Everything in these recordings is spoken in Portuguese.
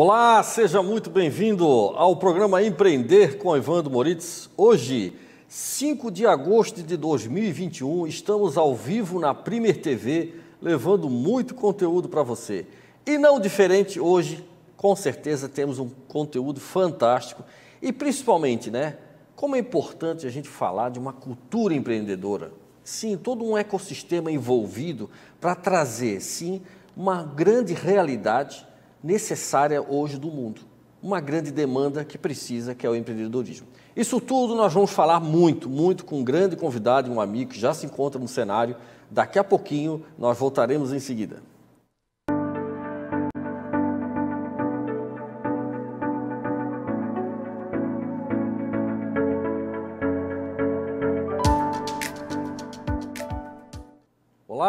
Olá, seja muito bem-vindo ao programa Empreender com Evandro Moritz. Hoje, 5 de agosto de 2021, estamos ao vivo na Primer TV, levando muito conteúdo para você. E não diferente hoje, com certeza temos um conteúdo fantástico e principalmente, né, como é importante a gente falar de uma cultura empreendedora. Sim, todo um ecossistema envolvido para trazer, sim, uma grande realidade necessária hoje do mundo. Uma grande demanda que precisa, que é o empreendedorismo. Isso tudo nós vamos falar muito, muito com um grande convidado um amigo que já se encontra no cenário. Daqui a pouquinho nós voltaremos em seguida.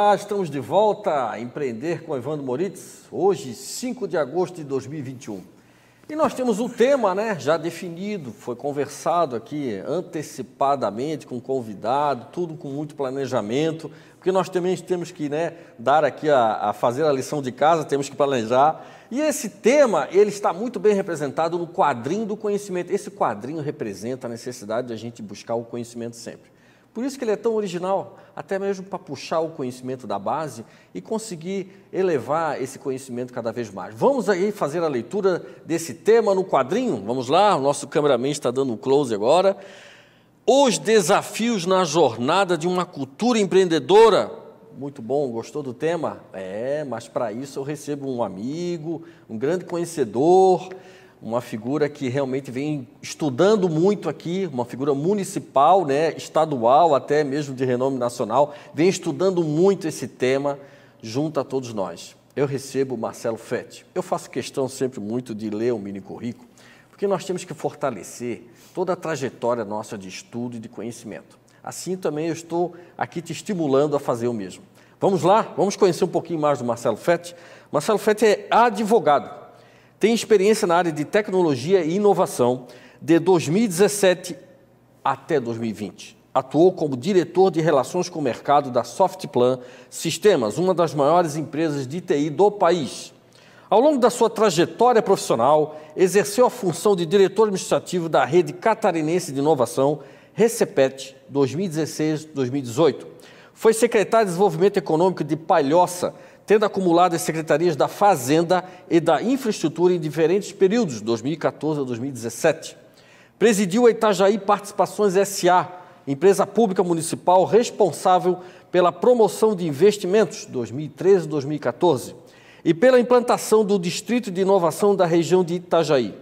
Olá, estamos de volta a empreender com Evandro Moritz, hoje, 5 de agosto de 2021. E nós temos um tema, né, já definido, foi conversado aqui antecipadamente com o convidado, tudo com muito planejamento, porque nós também temos que, né, dar aqui a, a fazer a lição de casa, temos que planejar. E esse tema, ele está muito bem representado no quadrinho do conhecimento. Esse quadrinho representa a necessidade de a gente buscar o conhecimento sempre. Por isso que ele é tão original, até mesmo para puxar o conhecimento da base e conseguir elevar esse conhecimento cada vez mais. Vamos aí fazer a leitura desse tema no quadrinho? Vamos lá, o nosso cameraman está dando um close agora. Os desafios na jornada de uma cultura empreendedora. Muito bom, gostou do tema? É, mas para isso eu recebo um amigo, um grande conhecedor uma figura que realmente vem estudando muito aqui, uma figura municipal, né, estadual, até mesmo de renome nacional, vem estudando muito esse tema junto a todos nós. Eu recebo o Marcelo Fetti. Eu faço questão sempre muito de ler o mini currículo, porque nós temos que fortalecer toda a trajetória nossa de estudo e de conhecimento. Assim também eu estou aqui te estimulando a fazer o mesmo. Vamos lá? Vamos conhecer um pouquinho mais do Marcelo Fetti. Marcelo Fetti é advogado, tem experiência na área de tecnologia e inovação de 2017 até 2020. Atuou como diretor de relações com o mercado da Softplan Sistemas, uma das maiores empresas de TI do país. Ao longo da sua trajetória profissional, exerceu a função de diretor administrativo da Rede Catarinense de Inovação, Recepet, 2016-2018. Foi secretário de Desenvolvimento Econômico de Palhoça tendo acumulado as secretarias da Fazenda e da Infraestrutura em diferentes períodos, 2014 a 2017. Presidiu a Itajaí Participações SA, empresa pública municipal responsável pela promoção de investimentos 2013-2014 e pela implantação do Distrito de Inovação da região de Itajaí.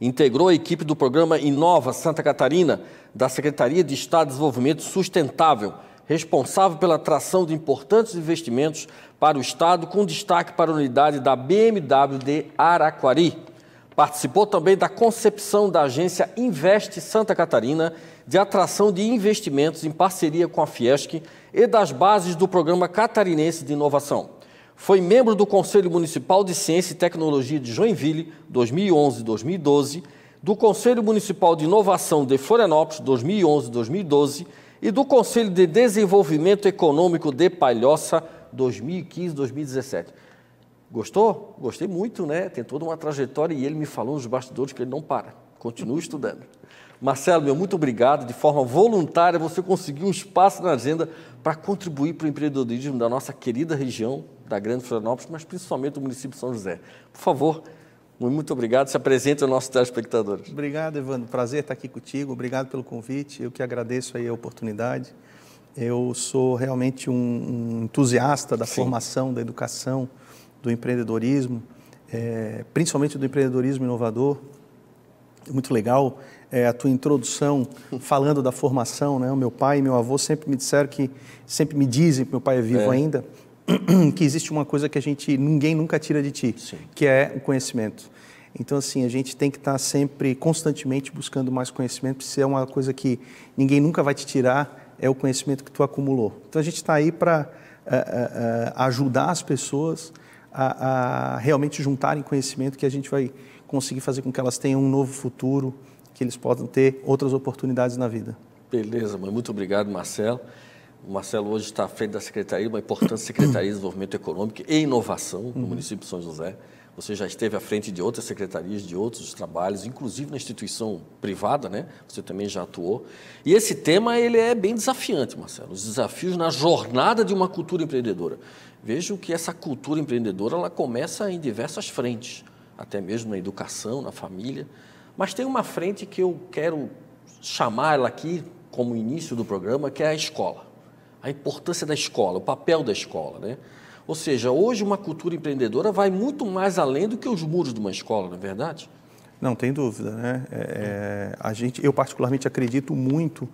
Integrou a equipe do programa Inova Santa Catarina, da Secretaria de Estado de Desenvolvimento Sustentável, responsável pela atração de importantes investimentos para o Estado, com destaque para a unidade da BMW de Araquari. Participou também da concepção da agência Invest Santa Catarina de atração de investimentos em parceria com a Fiesc e das bases do Programa Catarinense de Inovação. Foi membro do Conselho Municipal de Ciência e Tecnologia de Joinville, 2011-2012, do Conselho Municipal de Inovação de Florianópolis, 2011-2012 e do Conselho de Desenvolvimento Econômico de Palhoça 2015-2017. Gostou? Gostei muito, né? Tem toda uma trajetória e ele me falou nos bastidores que ele não para, continua estudando. Marcelo, meu muito obrigado. De forma voluntária, você conseguiu um espaço na agenda para contribuir para o empreendedorismo da nossa querida região da Grande Florianópolis, mas principalmente do município de São José. Por favor, muito obrigado. Se apresenta o nossos telespectadores. Obrigado, Evandro. Prazer estar aqui contigo. Obrigado pelo convite. Eu que agradeço aí a oportunidade. Eu sou realmente um, entusiasta da Sim. formação, da educação, do empreendedorismo, é, principalmente do empreendedorismo inovador. Muito legal é, a tua introdução falando da formação, né? O meu pai e meu avô sempre me disseram que sempre me dizem, meu pai é vivo é. ainda, que existe uma coisa que a gente ninguém nunca tira de ti, Sim. que é o conhecimento. Então, assim, a gente tem que estar tá sempre, constantemente buscando mais conhecimento, porque se é uma coisa que ninguém nunca vai te tirar, é o conhecimento que tu acumulou. Então, a gente está aí para uh, eh, uh, eh, eh, ajudar as pessoas a, a realmente juntarem conhecimento que a gente vai conseguir fazer com que elas tenham um novo futuro, que eles possam ter outras oportunidades na vida. Beleza, mãe. muito obrigado, Marcelo. O Marcelo hoje está à frente da Secretaria, uma importante Secretaria de Desenvolvimento Econômico e Inovação no uhum. município de São José. Você já esteve à frente de outras secretarias, de outros trabalhos, inclusive na instituição privada, né? Você também já atuou. E esse tema ele é bem desafiante, Marcelo. Os desafios na jornada de uma cultura empreendedora. Vejo que essa cultura empreendedora ela começa em diversas frentes, até mesmo na educação, na família. Mas tem uma frente que eu quero chamar ela aqui como início do programa, que é a escola. A importância da escola, o papel da escola, né? Ou seja, hoje uma cultura empreendedora vai muito mais além do que os muros de uma escola, não é verdade? Não, tem dúvida, né? É, é a gente, eu particularmente acredito muito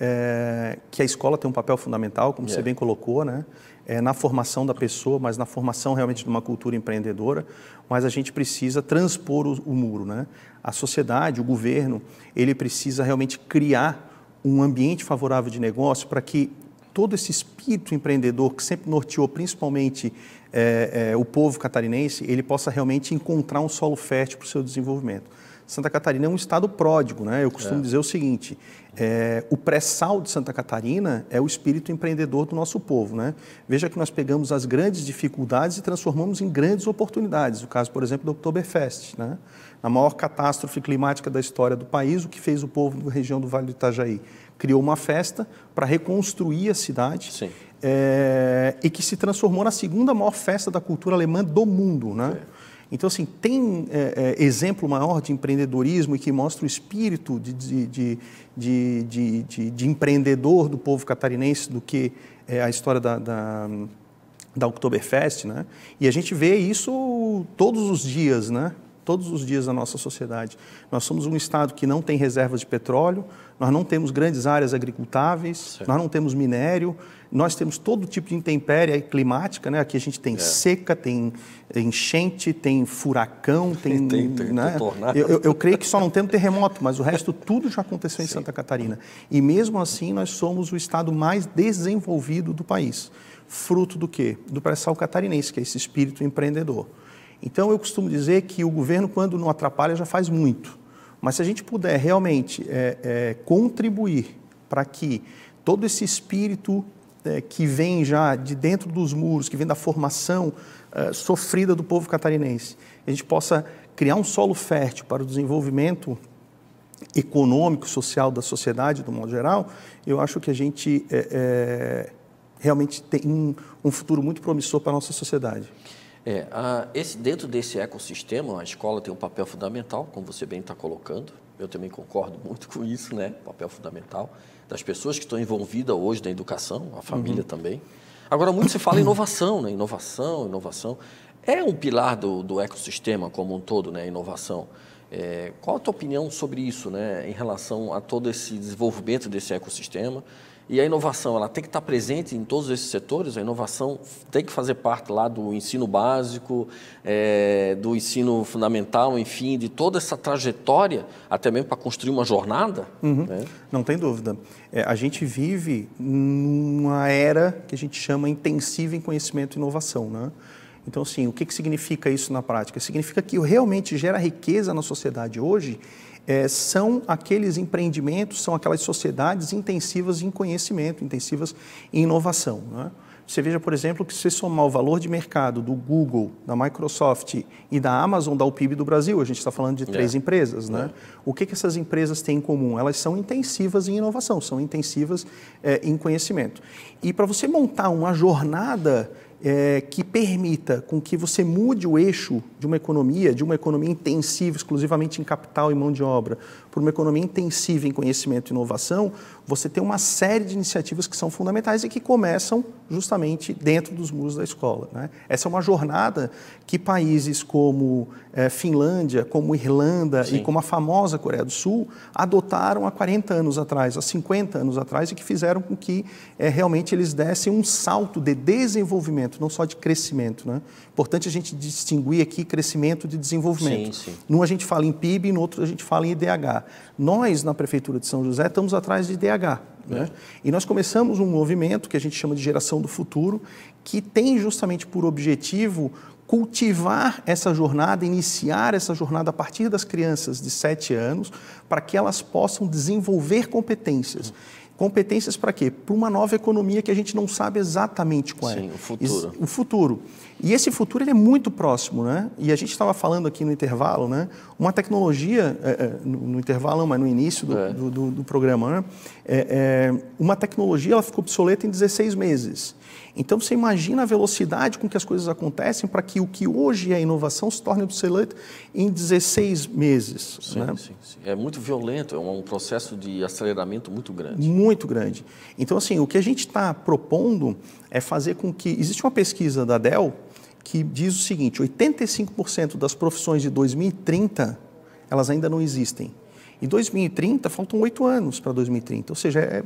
é, que a escola tem um papel fundamental, como você é. bem colocou, né? É, na formação da pessoa, mas na formação realmente de uma cultura empreendedora. Mas a gente precisa transpor o, o muro, né? A sociedade, o governo, ele precisa realmente criar um ambiente favorável de negócio para que todo esse espírito empreendedor que sempre norteou principalmente é, é, o povo catarinense, ele possa realmente encontrar um solo fértil para o seu desenvolvimento. Santa Catarina é um estado pródigo, né? Eu costumo é. dizer o seguinte: é, o pré-sal de Santa Catarina é o espírito empreendedor do nosso povo, né? Veja que nós pegamos as grandes dificuldades e transformamos em grandes oportunidades. O caso, por exemplo, do Oktoberfest, né? A maior catástrofe climática da história do país, o que fez o povo da região do Vale do Itajaí criou uma festa para reconstruir a cidade é, e que se transformou na segunda maior festa da cultura alemã do mundo, né? É. Então, assim, tem é, exemplo maior de empreendedorismo e que mostra o espírito de, de, de, de, de empreendedor do povo catarinense do que a história da, da, da Oktoberfest, né? E a gente vê isso todos os dias, né? todos os dias na nossa sociedade. Nós somos um Estado que não tem reservas de petróleo, nós não temos grandes áreas agricultáveis, certo. nós não temos minério, nós temos todo tipo de intempéria climática, né? Aqui a gente tem é. seca, tem enchente, tem furacão, tem... tem, tem né? eu, eu, eu, creio que só não temos terremoto, mas o resto tudo já aconteceu em Sim. Santa Catarina. E mesmo assim nós somos o Estado mais desenvolvido do país. Fruto do quê? Do pré-sal catarinense, que é esse espírito empreendedor. Então, eu costumo dizer que o governo, quando não atrapalha, já faz muito. Mas se a gente puder realmente é, é, contribuir para que todo esse espírito é, que vem já de dentro dos muros, que vem da formação é, sofrida do povo catarinense, a gente possa criar um solo fértil para o desenvolvimento econômico, social da sociedade, do modo geral, eu acho que a gente é, é, realmente tem um, um futuro muito promissor para a nossa sociedade. É, a, esse, dentro desse ecossistema, a escola tem um papel fundamental, como você bem está colocando. Eu também concordo muito com isso, né? Papel fundamental das pessoas que estão envolvidas hoje na educação, a família uhum. também. Agora, muito se fala em inovação, né? Inovação, inovação. É um pilar do, do ecossistema como um todo, né? Inovação. É, qual a tua opinião sobre isso, né? Em relação a todo esse desenvolvimento desse ecossistema? E a inovação, ela tem que estar presente em todos esses setores, a inovação tem que fazer parte lá do ensino básico, é, do ensino fundamental, enfim, de toda essa trajetória, até mesmo para construir uma jornada. Uhum. Né? Não tem dúvida. É, a gente vive numa era que a gente chama intensiva em conhecimento e inovação, né? Então, assim, o que, que significa isso na prática? Significa que realmente gera riqueza na sociedade hoje é, são aqueles empreendimentos, são aquelas sociedades intensivas em conhecimento, intensivas em inovação. Né? Você veja, por exemplo, que se você somar o valor de mercado do Google, da Microsoft e da Amazon, dá o PIB do Brasil. A gente está falando de três é. empresas, né? É. O que, que essas empresas têm em comum? Elas são intensivas em inovação, são intensivas é, em conhecimento. E para você montar uma jornada é, que permita com que você mude o eixo de uma economia, de uma economia intensiva exclusivamente em capital e mão de obra, por uma economia intensiva em conhecimento e inovação, você tem uma série de iniciativas que são fundamentais e que começam justamente dentro dos muros da escola. Né? Essa é uma jornada que países como é, Finlândia, como Irlanda Sim. e como a famosa Coreia do Sul adotaram há 40 anos atrás, há 50 anos atrás, e que fizeram com que é, realmente eles dessem um salto de desenvolvimento, não só de crescimento. Né? Importante a gente distinguir aqui crescimento de desenvolvimento. Sim, sim. Num a gente fala em PIB, no outro a gente fala em IDH. Nós, na Prefeitura de São José, estamos atrás de DH. Né? É. E nós começamos um movimento que a gente chama de Geração do Futuro, que tem justamente por objetivo cultivar essa jornada, iniciar essa jornada a partir das crianças de 7 anos, para que elas possam desenvolver competências. Competências para quê? Para uma nova economia que a gente não sabe exatamente qual Sim, é. Sim, o futuro. O futuro. E esse futuro ele é muito próximo, né? E a gente estava falando aqui no intervalo, né? Uma tecnologia, é, é, no, no, intervalo, mas no início do, é. do, do, do programa, né? É, é uma tecnologia ela ficou obsoleta em 16 meses. Então você imagina a velocidade com que as coisas acontecem para que o que hoje é inovação se torne obsoleto em 16 meses. Sim, né? sim, sim. É muito violento, é um processo de aceleramento muito grande. Muito grande. Então, assim, o que a gente está propondo é fazer com que. Existe uma pesquisa da Dell que diz o seguinte: 85% das profissões de 2030 elas ainda não existem. E 2030, faltam oito anos para 2030, ou seja, é,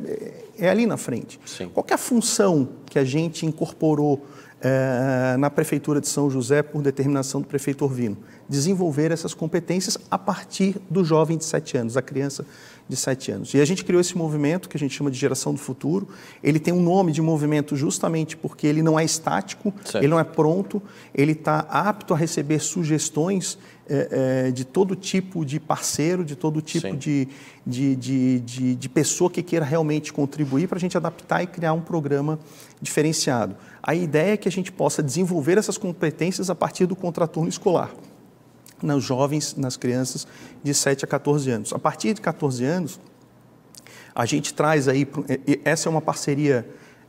é, é, ali na frente. Sim. Qual é a função que a gente incorporou é, na Prefeitura de São José por determinação do prefeito Orvino? Desenvolver essas competências a partir do jovem de sete anos, da criança de sete anos. E a gente criou esse movimento que a gente chama de Geração do Futuro. Ele tem um nome de movimento justamente porque ele não é estático, certo. ele não é pronto, ele está apto a receber sugestões é, é, de todo tipo de parceiro, de todo tipo de, de, de, de, pessoa que queira realmente contribuir para a gente adaptar e criar um programa diferenciado. A ideia é que a gente possa desenvolver essas competências a partir do contraturno escolar. Nos jovens, nas crianças de 7 a 14 anos. A partir de 14 anos, a gente traz aí, é, essa é uma parceria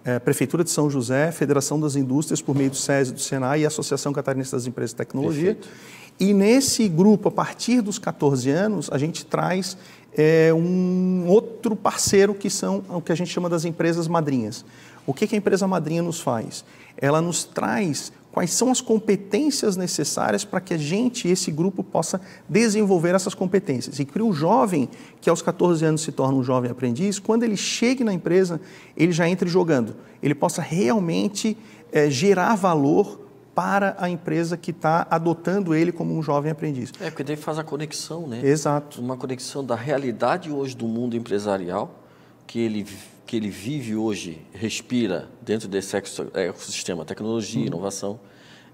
é, Prefeitura de São José, Federação das Indústrias, por meio do SESI, do Senai e Associação Catarinense das Empresas de Tecnologia. Perfeito. E nesse grupo, a partir dos 14 anos, a gente traz é, um outro parceiro que são o que a gente chama das empresas madrinhas. O que, que a empresa madrinha nos faz? Ela nos traz quais são as competências necessárias para que a gente, esse grupo, possa desenvolver essas competências. E que o jovem, que aos 14 anos se torna um jovem aprendiz, quando ele chegue na empresa, ele já entre jogando, ele possa realmente é, gerar valor para a empresa que está adotando ele como um jovem aprendiz. É, porque daí faz a conexão, né? Exato. Uma conexão da realidade hoje do mundo empresarial, que ele, que ele vive hoje, respira dentro desse ecossistema, tecnologia, hum. inovação.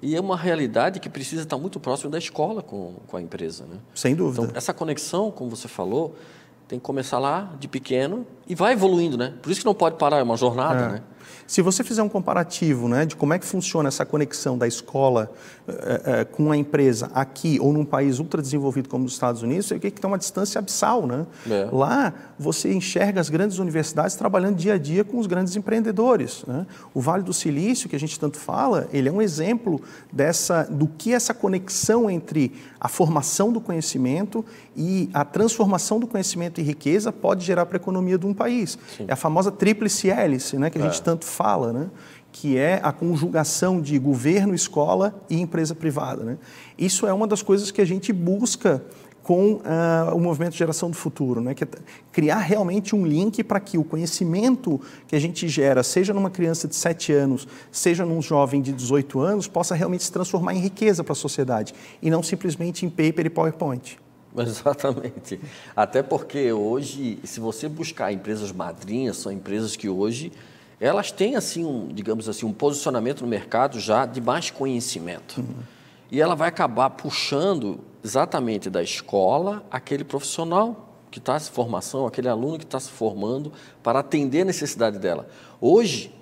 E é uma realidade que precisa estar muito próximo da escola com, com a empresa, né? Sem então, dúvida. Então, essa conexão, como você falou, tem que começar lá, de pequeno, e vai evoluindo, né? Por isso que não pode parar, é uma jornada, é. né? Se você fizer um comparativo né, de como é que funciona essa conexão da escola é, é, com a empresa aqui ou num país ultra-desenvolvido como os Estados Unidos, você vê que tem uma distância abissal. Né? É. Lá, você enxerga as grandes universidades trabalhando dia a dia com os grandes empreendedores. Né? O Vale do Silício, que a gente tanto fala, ele é um exemplo dessa, do que essa conexão entre a formação do conhecimento e a transformação do conhecimento em riqueza pode gerar para a economia de um país. Sim. É a famosa tríplice hélice, né, que a é. gente tanto fala fala, né? que é a conjugação de governo, escola e empresa privada. Né? Isso é uma das coisas que a gente busca com uh, o movimento Geração do Futuro, né? que é criar realmente um link para que o conhecimento que a gente gera, seja numa criança de 7 anos, seja num jovem de 18 anos, possa realmente se transformar em riqueza para a sociedade e não simplesmente em paper e PowerPoint. Exatamente. Até porque hoje, se você buscar empresas madrinhas, são empresas que hoje elas têm assim um, digamos assim, um posicionamento no mercado já de mais conhecimento. Uhum. E ela vai acabar puxando exatamente da escola aquele profissional que está se formação, aquele aluno que está se formando para atender a necessidade dela. Hoje,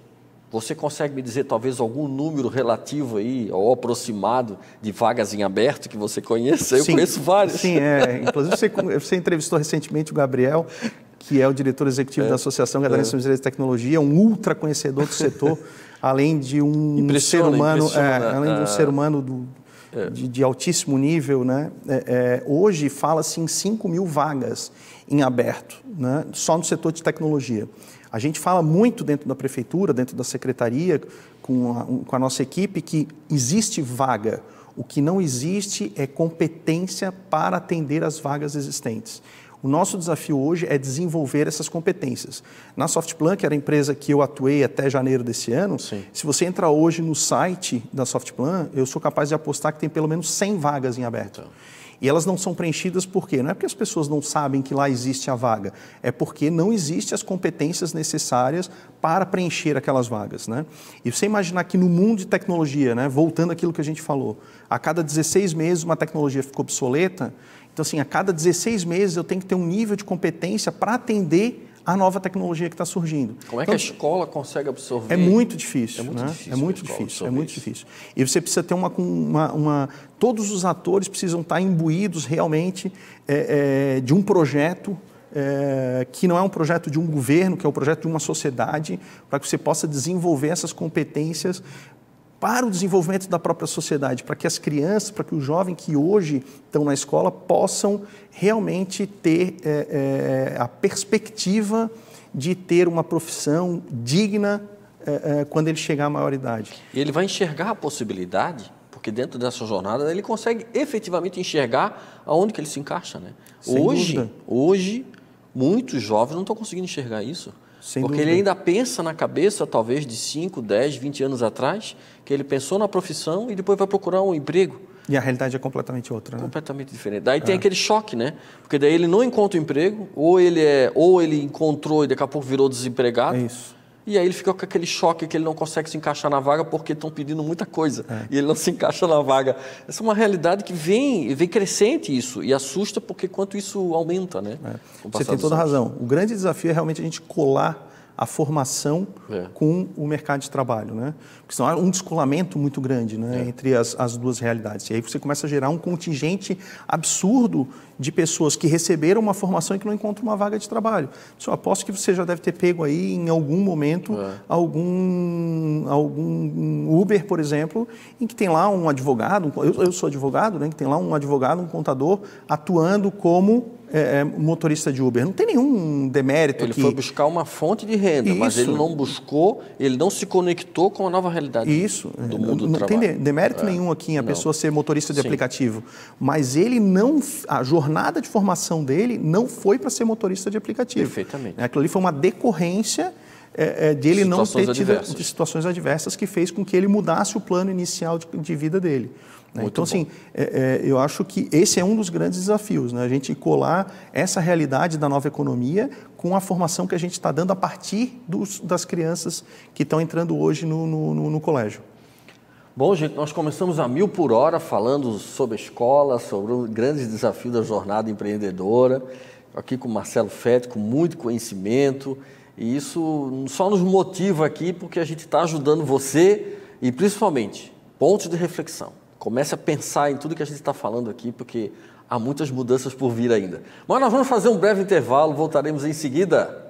você consegue me dizer talvez algum número relativo aí ou aproximado de vagas em aberto que você conheça? Eu sim, conheço várias. Sim, é. Inclusive você, você entrevistou recentemente o Gabriel que é o diretor executivo é. da Associação Catarinense é. de Tecnologia, um ultra conhecedor do setor, além de um ser humano, é, além de um ah. ser humano do, é. de, de, altíssimo nível, né? É, é, hoje fala-se em 5 mil vagas em aberto, né? só no setor de tecnologia. A gente fala muito dentro da prefeitura, dentro da secretaria, com a, com a nossa equipe, que existe vaga. O que não existe é competência para atender as vagas existentes. O nosso desafio hoje é desenvolver essas competências. Na Softplan, que era a empresa que eu atuei até janeiro desse ano, Sim. se você entrar hoje no site da Softplan, eu sou capaz de apostar que tem pelo menos 100 vagas em aberto. Então. E elas não são preenchidas por quê? Não é porque as pessoas não sabem que lá existe a vaga, é porque não existem as competências necessárias para preencher aquelas vagas. Né? E você imaginar que no mundo de tecnologia, né, voltando àquilo que a gente falou, a cada 16 meses uma tecnologia ficou obsoleta, então assim, a cada 16 meses eu tenho que ter um nível de competência para atender a nova tecnologia que está surgindo. Como é então, que a escola consegue absorver? É muito difícil. É muito né? É difícil. É muito difícil. É muito difícil. E você precisa ter uma, uma, uma, Todos os atores precisam estar tá imbuídos realmente é, é, de um projeto. É, que não é um projeto de um governo, que é um projeto de uma sociedade, para que você possa desenvolver essas competências para o desenvolvimento da própria sociedade, para que as crianças, para que o jovem que hoje estão na escola possam realmente ter é, é, a perspectiva de ter uma profissão digna é, quando ele chegar à maioridade. E ele vai enxergar a possibilidade, porque dentro dessa jornada ele consegue efetivamente enxergar aonde que ele se encaixa, né? Sem hoje, dúvida. hoje muitos jovens não estão conseguindo enxergar isso. Sem Porque dúvida. ele ainda pensa na cabeça, talvez, de 5, 10, 20 anos atrás, que ele pensou na profissão e depois vai procurar um emprego. E a realidade é completamente outra, né? Completamente diferente. Daí é. tem aquele choque, né? Porque daí ele não encontra o emprego, ou ele é, ou ele encontrou e daqui a pouco virou desempregado. É isso. E aí ele fica com aquele choque que ele não consegue se encaixar na vaga porque estão pedindo muita coisa é. e ele não se encaixa na vaga. Essa é uma realidade que vem, vem crescente isso e assusta porque quanto isso aumenta, né? É. Você tem toda razão. O grande desafio é realmente a gente colar a formação é. com o mercado de trabalho, né? Porque senão há um descolamento muito grande né, é. entre as, as duas realidades. E aí você começa a gerar um contingente absurdo de pessoas que receberam uma formação e que não encontram uma vaga de trabalho. Só aposto que você já deve ter pego aí em algum momento é. algum, algum Uber, por exemplo, em que tem lá um advogado, eu, eu sou advogado, né, que tem lá um advogado, um contador, atuando como é, é, motorista de Uber. Não tem nenhum demérito ele que... foi buscar uma fonte de renda, Isso. mas ele não buscou, ele não se conectou com a nova realidade Isso. do é, mundo não, do trabalho. Não tem demérito é. nenhum aqui em a não. pessoa ser motorista de Sim. aplicativo, mas ele não... A jornada de formação dele não foi para ser motorista de aplicativo. Perfeitamente. Aquilo ali foi uma decorrência é, é de ele situações não ter tido adversas. situações adversas que fez com que ele mudasse o plano inicial de, de vida dele. Né? Então, bom. assim, é, é, eu acho que esse é um dos grandes desafios, né? a gente colar essa realidade da nova economia com a formação que a gente está dando a partir dos, das crianças que estão entrando hoje no, no, no, no colégio. Bom, gente, nós começamos a mil por hora falando sobre a escola, sobre o grande desafio da jornada empreendedora. Aqui com o Marcelo Fett, com muito conhecimento, e isso só nos motiva aqui porque a gente está ajudando você e principalmente pontos de reflexão. Comece a pensar em tudo que a gente está falando aqui, porque há muitas mudanças por vir ainda. Mas nós vamos fazer um breve intervalo, voltaremos em seguida.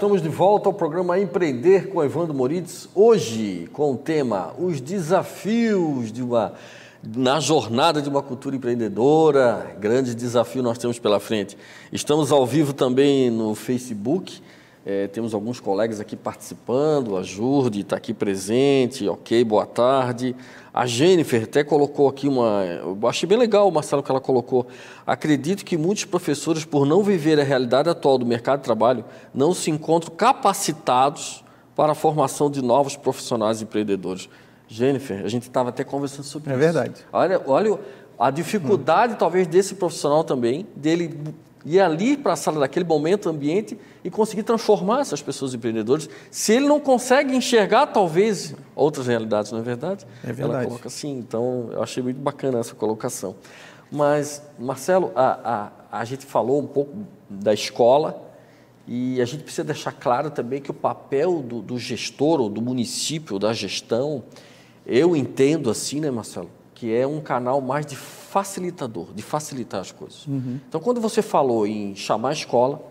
estamos de volta ao programa Empreender com Evandro Moritz, hoje com o tema Os desafios de uma na jornada de uma cultura empreendedora, grande desafio nós temos pela frente. Estamos ao vivo também no Facebook, é, temos alguns colegas aqui participando, a Jurde está aqui presente, ok, boa tarde. A Jennifer até colocou aqui uma. Eu achei bem legal, Marcelo, que ela colocou. Acredito que muitos professores, por não viver a realidade atual do mercado de trabalho, não se encontram capacitados para a formação de novos profissionais empreendedores. Jennifer, a gente estava até conversando sobre é isso. É verdade. Olha, olha a dificuldade, hum. talvez, desse profissional também, dele e é ali para a sala daquele momento, ambiente e conseguir transformar essas pessoas em empreendedores. Se ele não consegue enxergar, talvez, outras realidades, não é verdade? É verdade. Ela coloca assim, então eu achei muito bacana essa colocação. Mas, Marcelo, a, a, a gente falou um pouco da escola e a gente precisa deixar claro também que o papel do, do gestor ou do município, da gestão, eu entendo assim, né, Marcelo? que é um canal mais de facilitador, de facilitar as coisas. Uhum. Então, quando você falou em chamar a escola,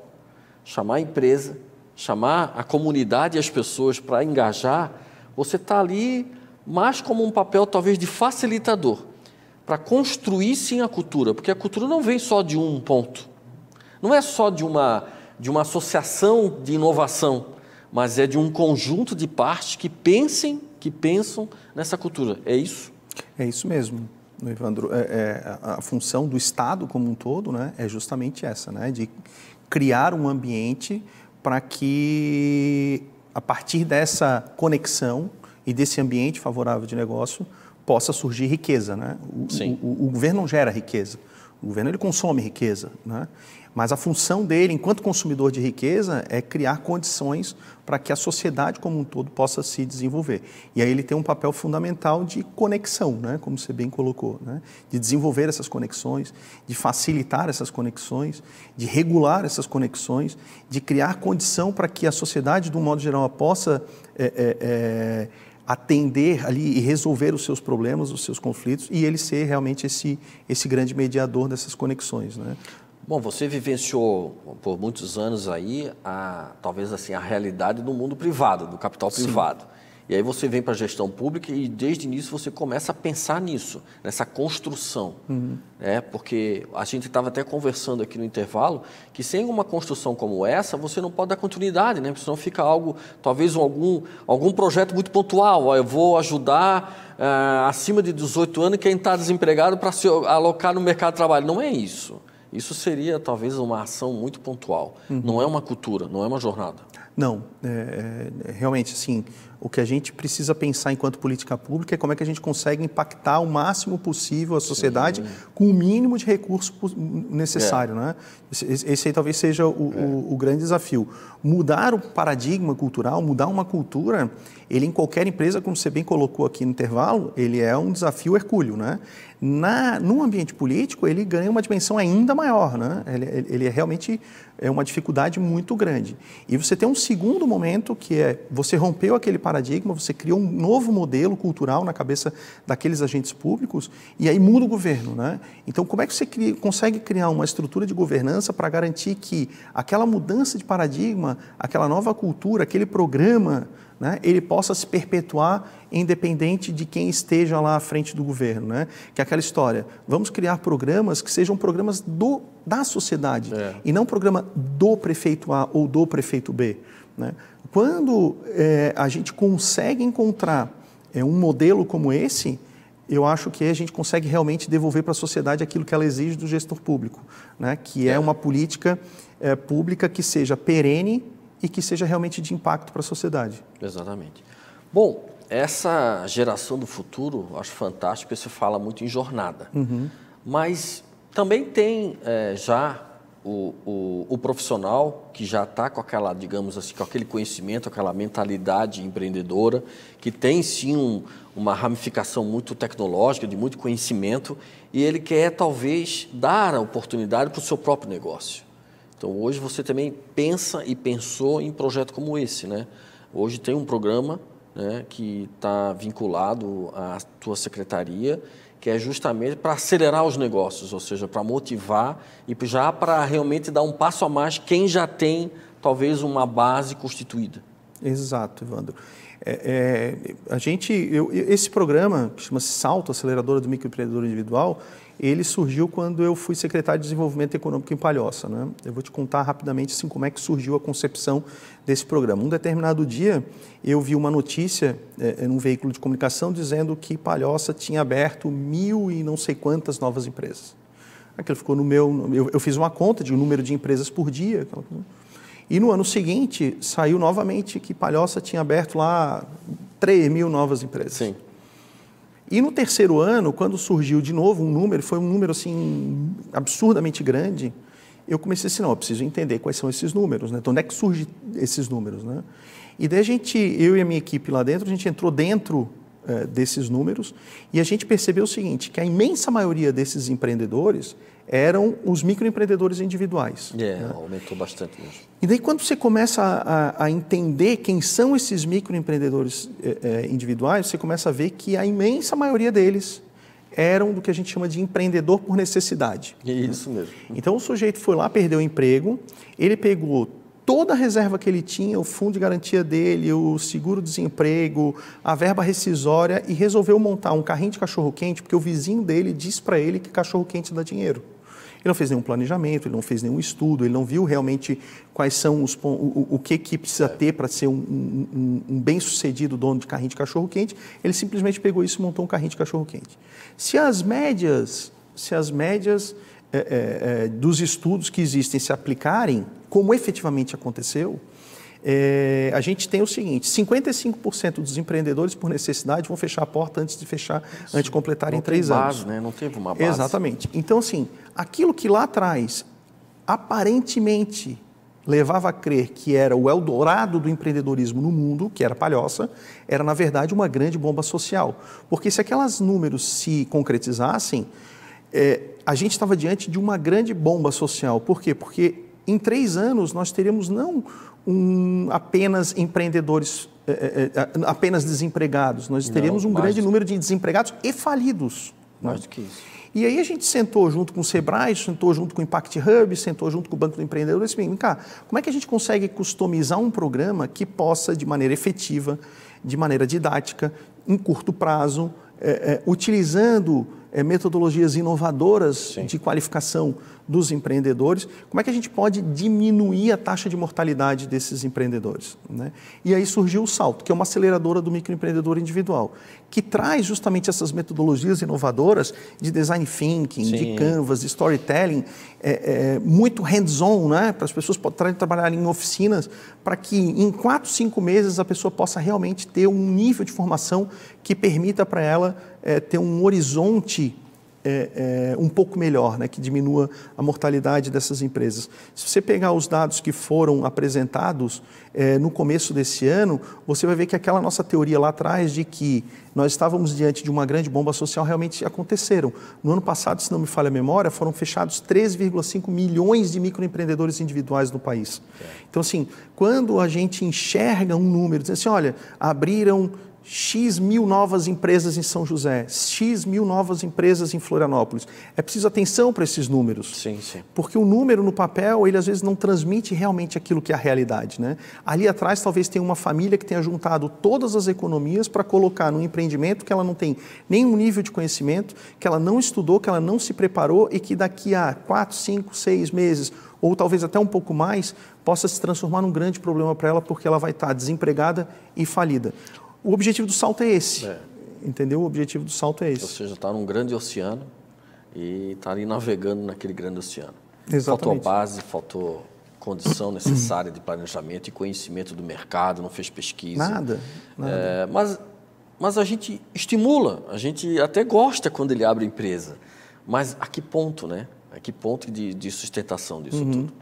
chamar a empresa, chamar a comunidade e as pessoas para engajar, você está ali mais como um papel talvez de facilitador, para construir sim a cultura, porque a cultura não vem só de um ponto, não é só de uma, de uma associação de inovação, mas é de um conjunto de partes que pensem, que pensam nessa cultura. É isso? É isso mesmo. Evandro, é, é, a função do Estado como um todo né, é justamente essa, né, de criar um ambiente para que, a partir dessa conexão e desse ambiente favorável de negócio, possa surgir riqueza. Né? O, o, o, o governo não gera riqueza, o governo ele consome riqueza. Né? Mas a função dele, enquanto consumidor de riqueza, é criar condições para que a sociedade como um todo possa se desenvolver. E aí ele tem um papel fundamental de conexão, né? como você bem colocou, né? de desenvolver essas conexões, de facilitar essas conexões, de regular essas conexões, de criar condição para que a sociedade, de um modo geral, possa é, é, é, atender ali e resolver os seus problemas, os seus conflitos, e ele ser realmente esse, esse grande mediador dessas conexões. Né? Bom, você vivenciou por muitos anos aí a talvez assim a realidade do mundo privado, do capital Sim. privado. E aí você vem para a gestão pública e desde início você começa a pensar nisso, nessa construção. Uhum. Né? Porque a gente estava até conversando aqui no intervalo que sem uma construção como essa, você não pode dar continuidade, né? Porque senão fica algo, talvez algum, algum projeto muito pontual. Eu vou ajudar ah, acima de 18 anos quem está desempregado para se alocar no mercado de trabalho. Não é isso. Isso seria talvez uma ação muito pontual. Uhum. Não é uma cultura, não é uma jornada. Não, é, é, realmente, assim, O que a gente precisa pensar enquanto política pública é como é que a gente consegue impactar o máximo possível a sociedade sim. com o mínimo de recurso necessário, é. né? Esse, esse aí talvez seja o, é. o, o grande desafio. Mudar o paradigma cultural, mudar uma cultura, ele em qualquer empresa, como você bem colocou aqui no intervalo, ele é um desafio hercúleo, né? Na, no ambiente político, ele ganha uma dimensão ainda maior, né? ele, ele, ele é realmente é uma dificuldade muito grande. E você tem um segundo momento que é você rompeu aquele paradigma, você criou um novo modelo cultural na cabeça daqueles agentes públicos e aí muda o governo, né? Então como é que você cria, consegue criar uma estrutura de governança para garantir que aquela mudança de paradigma, aquela nova cultura, aquele programa né, ele possa se perpetuar independente de quem esteja lá à frente do governo. Né? Que é aquela história, vamos criar programas que sejam programas do, da sociedade é. e não programa do prefeito A ou do prefeito B. Né? Quando é, a gente consegue encontrar é, um modelo como esse, eu acho que a gente consegue realmente devolver para a sociedade aquilo que ela exige do gestor público, né? que é, é uma política é, pública que seja perene, e que seja realmente de impacto para a sociedade. Exatamente. Bom, essa geração do futuro, acho fantástico, você fala muito em jornada. Uhum. Mas também tem é, já o, o, o, profissional que já está com aquela, digamos assim, com aquele conhecimento, aquela mentalidade empreendedora, que tem sim um, uma ramificação muito tecnológica, de muito conhecimento, e ele quer talvez dar a oportunidade para o seu próprio negócio. Então, hoje você também pensa e pensou em projeto como esse, né? Hoje tem um programa né, que está vinculado à tua secretaria, que é justamente para acelerar os negócios, ou seja, para motivar e já para realmente dar um passo a mais quem já tem talvez uma base constituída. Exato, Evandro. É, é, a gente, eu, esse programa, que chama-se Salto Aceleradora do Microempreendedor Individual, ele surgiu quando eu fui secretário de Desenvolvimento Econômico em Palhoça. Né? Eu vou te contar rapidamente assim, como é que surgiu a concepção desse programa. Um determinado dia, eu vi uma notícia é, é num veículo de comunicação dizendo que Palhoça tinha aberto mil e não sei quantas novas empresas. Aquilo ficou no meu... Eu, eu fiz uma conta de um número de empresas por dia. Né? E no ano seguinte, saiu novamente que Palhoça tinha aberto lá 3 mil novas empresas. Sim. E no terceiro ano, quando surgiu de novo um número, foi um número assim absurdamente grande, eu comecei assim, não, eu preciso entender quais são esses números, né? Então, onde é que surgem esses números, né? E daí a gente, eu e a minha equipe lá dentro, a gente entrou dentro eh, desses números e a gente percebeu o seguinte, que a imensa maioria desses empreendedores eram os microempreendedores individuais. É, né? aumentou bastante mesmo. E daí quando você começa a, a entender quem são esses microempreendedores é, individuais, você começa a ver que a imensa maioria deles eram do que a gente chama de empreendedor por necessidade. É isso mesmo. Então o sujeito foi lá, perdeu o emprego, ele pegou toda a reserva que ele tinha, o fundo de garantia dele, o seguro-desemprego, a verba rescisória e resolveu montar um carrinho de cachorro-quente porque o vizinho dele diz para ele que cachorro-quente dá dinheiro. Ele não fez nenhum planejamento, ele não fez nenhum estudo, ele não viu realmente quais são os o, o, que que precisa ter para ser um, um, um bem-sucedido dono de carrinho de cachorro-quente. Ele simplesmente pegou isso e montou um carrinho de cachorro-quente. Se as médias, se as médias é, é, é, dos estudos que existem se aplicarem, como efetivamente aconteceu, é, a gente tem o seguinte: 55% dos empreendedores, por necessidade, vão fechar a porta antes de fechar, Isso. antes de completarem três base, anos. Né? Não teve uma base. Exatamente. Então, assim, aquilo que lá atrás aparentemente levava a crer que era o Eldorado do empreendedorismo no mundo, que era palhoça, era na verdade uma grande bomba social. Porque se aqueles números se concretizassem, é, a gente estava diante de uma grande bomba social. Por quê? Porque em três anos nós teríamos não um, apenas empreendedores, é, é, apenas desempregados. Nós teríamos um grande número de desempregados e falidos. Né? Mais né? do que isso. E aí a gente sentou junto com o Sebrae, sentou junto com o Impact Hub, sentou junto com o Banco do Empreendedor e disse, vem cá, como é que a gente consegue customizar um programa que possa, de maneira efetiva, de maneira didática, em curto prazo, é, utilizando é, metodologias inovadoras Sim. de qualificação dos empreendedores, como é que a gente pode diminuir a taxa de mortalidade desses empreendedores? Né? E aí surgiu o Salto, que é uma aceleradora do microempreendedor individual, que traz justamente essas metodologias inovadoras de design thinking, Sim. de canvas, de storytelling, é, é, muito hands-on, né? para as pessoas poderem trabalhar em oficinas, para que em quatro, cinco meses a pessoa possa realmente ter um nível de formação que permita para ela é, ter um horizonte é, é, um pouco melhor, né, que diminua a mortalidade dessas empresas. Se você pegar os dados que foram apresentados é, no começo desse ano, você vai ver que aquela nossa teoria lá atrás de que nós estávamos diante de uma grande bomba social realmente aconteceram. No ano passado, se não me falha a memória, foram fechados 3,5 milhões de microempreendedores individuais no país. Então, assim, quando a gente enxerga um número, dizendo assim, olha, abriram X mil novas empresas em São José, X mil novas empresas em Florianópolis. É preciso atenção para esses números. Sim, sim. Porque o número no papel, ele às vezes não transmite realmente aquilo que é a realidade. Né? Ali atrás, talvez tenha uma família que tenha juntado todas as economias para colocar num empreendimento que ela não tem nenhum nível de conhecimento, que ela não estudou, que ela não se preparou e que daqui a quatro, cinco, seis meses ou talvez até um pouco mais, possa se transformar num grande problema para ela, porque ela vai estar desempregada e falida. O objetivo do salto é esse. É. Entendeu? O objetivo do salto é esse. Ou seja, está num grande oceano e está ali navegando naquele grande oceano. Exatamente. Faltou base, faltou condição necessária de planejamento e conhecimento do mercado, não fez pesquisa. Nada. É, nada. É, mas, mas a gente estimula, a gente até gosta quando ele abre empresa. Mas a que ponto, né? A que ponto de, de sustentação disso uhum. tudo?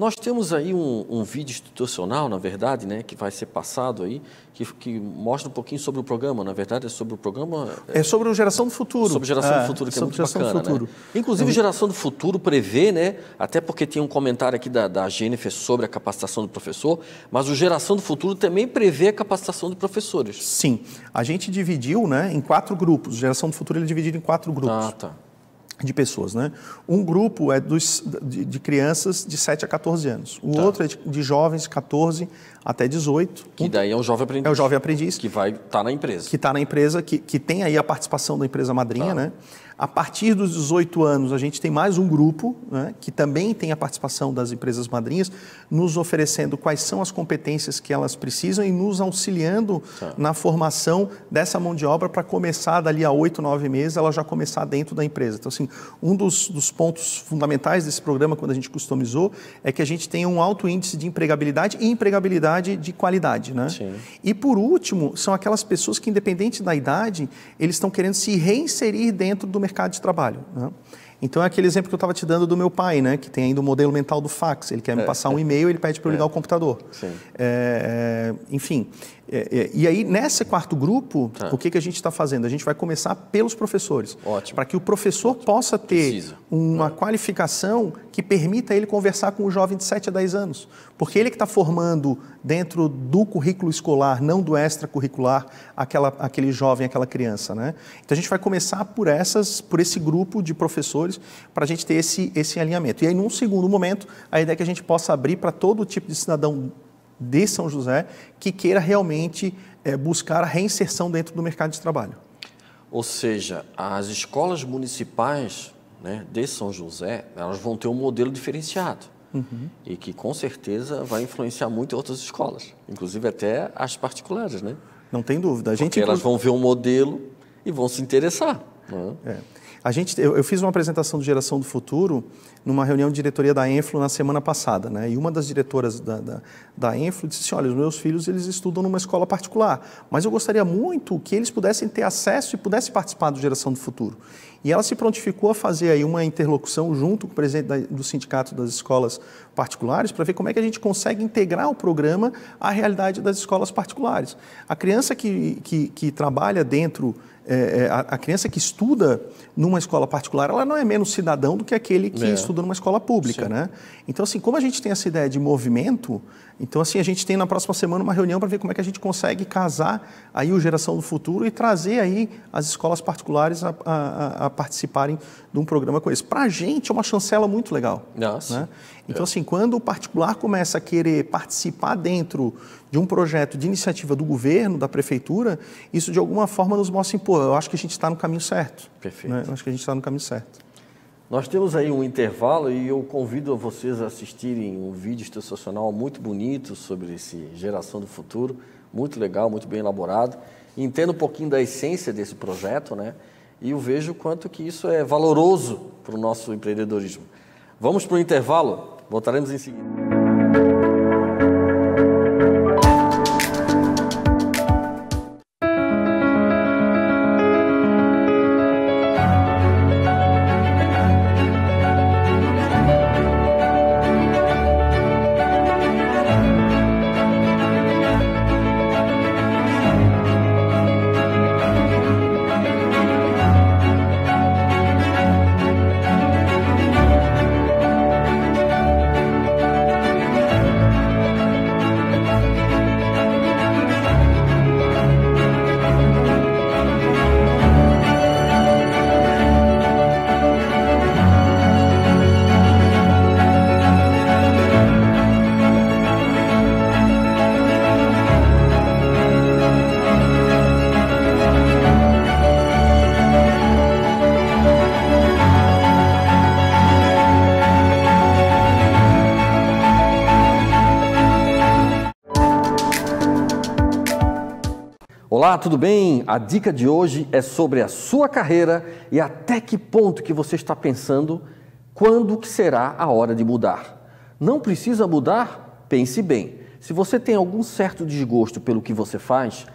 Nós temos aí um, um, vídeo institucional, na verdade, né, que vai ser passado aí, que, que, mostra um pouquinho sobre o programa. Na verdade, é sobre o programa. É, é sobre o Geração do Futuro. Sobre Geração do é, Futuro, que é muito geração bacana. Do né? futuro. Né? Inclusive, é. Geração do Futuro prevê, né, até porque tem um comentário aqui da, da Jennifer sobre a capacitação do professor, mas o Geração do Futuro também prevê a capacitação de professores. Sim. A gente dividiu né, em quatro grupos. Geração do Futuro ele é dividido em quatro grupos. Ah, tá de pessoas, né? Um grupo é dos, de, de, crianças de 7 a 14 anos, o tá. outro é de, de jovens de 14 até 18. Que daí é o jovem aprendiz. É o jovem aprendiz. Que vai estar tá na empresa. Que está na empresa, que, que tem aí a participação da empresa madrinha, tá. né? A partir dos 18 anos, a gente tem mais um grupo, né, que também tem a participação das empresas madrinhas, nos oferecendo quais são as competências que elas precisam e nos auxiliando tá. na formação dessa mão de obra para começar dali a 8, 9 meses, ela já começar dentro da empresa. Então, assim, um dos, dos pontos fundamentais desse programa, quando a gente customizou, é que a gente tenha um alto índice de empregabilidade e empregabilidade de qualidade. Né? Sim. E por último, são aquelas pessoas que, independente da idade, eles estão querendo se reinserir dentro do mercado mercado de trabalho. Né? Então é aquele exemplo que eu estava te dando do meu pai, né? Que tem ainda o modelo mental do fax. Ele quer me é, passar um é. e-mail, ele pede para eu é. ligar é. o computador. Sim. É, é, enfim, é, é, e aí, nesse quarto grupo, tá. o que, que a gente está fazendo? A gente vai começar pelos professores. Ótimo. Para que o professor Ótimo. possa ter Precisa. uma Não. qualificação que permita ele conversar com o jovem de 7 a 10 anos. Porque ele que está formando dentro do currículo escolar, não do extracurricular, aquela, aquele jovem, aquela criança. Né? Então a gente vai começar por essas, por esse grupo de professores, para a gente ter esse, esse alinhamento. E aí, num segundo momento, a ideia é que a gente possa abrir para todo tipo de cidadão de São José que queira realmente é, buscar a reinserção dentro do mercado de trabalho. Ou seja, as escolas municipais né, de São José, elas vão ter um modelo diferenciado. Uhum. E que com certeza vai influenciar muito outras escolas, inclusive até as particulares, né? Não tem dúvida. A gente Porque elas vão ver um modelo e vão se interessar. Né? É. A gente, eu, eu, fiz uma apresentação do Geração do Futuro numa reunião de diretoria da Enflo na semana passada, né? E uma das diretoras da, da, da Enflo disse assim, olha, os meus filhos eles estudam numa escola particular, mas eu gostaria muito que eles pudessem ter acesso e pudessem participar do Geração do Futuro. E ela se prontificou a fazer aí uma interlocução junto com o presidente do Sindicato das Escolas Particulares para ver como é que a gente consegue integrar o programa à realidade das escolas particulares. A criança que, que, que trabalha dentro é, é, a, a, criança que estuda numa escola particular, ela não é menos cidadão do que aquele que é. estuda numa escola pública, Sim. né? Então, assim, como a gente tem essa ideia de movimento, então, assim, a gente tem na próxima semana uma reunião para ver como é que a gente consegue casar aí o Geração do Futuro e trazer aí as escolas particulares a, a, a participarem de um programa com esse. Para a gente é uma chancela muito legal. Nossa. Né? Então, é. assim, quando o particular começa a querer participar dentro de um projeto de iniciativa do governo, da prefeitura, isso de alguma forma nos mostra, assim, pô, eu acho que a gente está no caminho certo. Né? Perfeito. Né? Eu acho que a gente está no caminho certo. Nós temos aí um intervalo e eu convido vocês a assistirem um vídeo institucional muito bonito sobre esse Geração do Futuro, muito legal, muito bem elaborado. Entenda um pouquinho da essência desse projeto, né? e eu vejo quanto que isso é valoroso para o nosso empreendedorismo. Vamos para o intervalo, voltaremos em seguida. tudo bem? A dica de hoje é sobre a sua carreira e até que ponto que você está pensando quando que será a hora de mudar. Não precisa mudar? Pense bem. Se você tem algum certo desgosto pelo que você faz,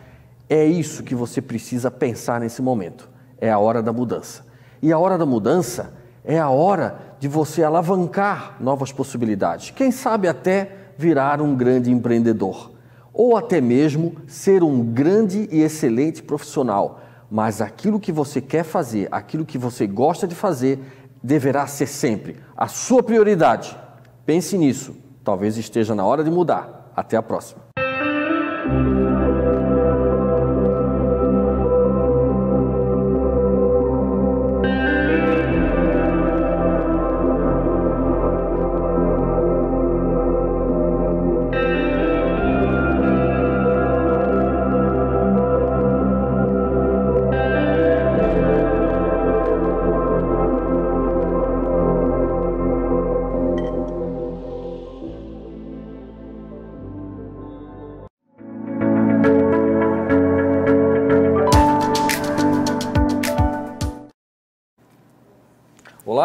é isso que você precisa pensar nesse momento. É a hora da mudança. E a hora da mudança é a hora de você alavancar novas possibilidades. Quem sabe até virar um grande empreendedor ou até mesmo ser um grande e excelente profissional, mas aquilo que você quer fazer, aquilo que você gosta de fazer, deverá ser sempre a sua prioridade. Pense nisso. Talvez esteja na hora de mudar. Até a próxima.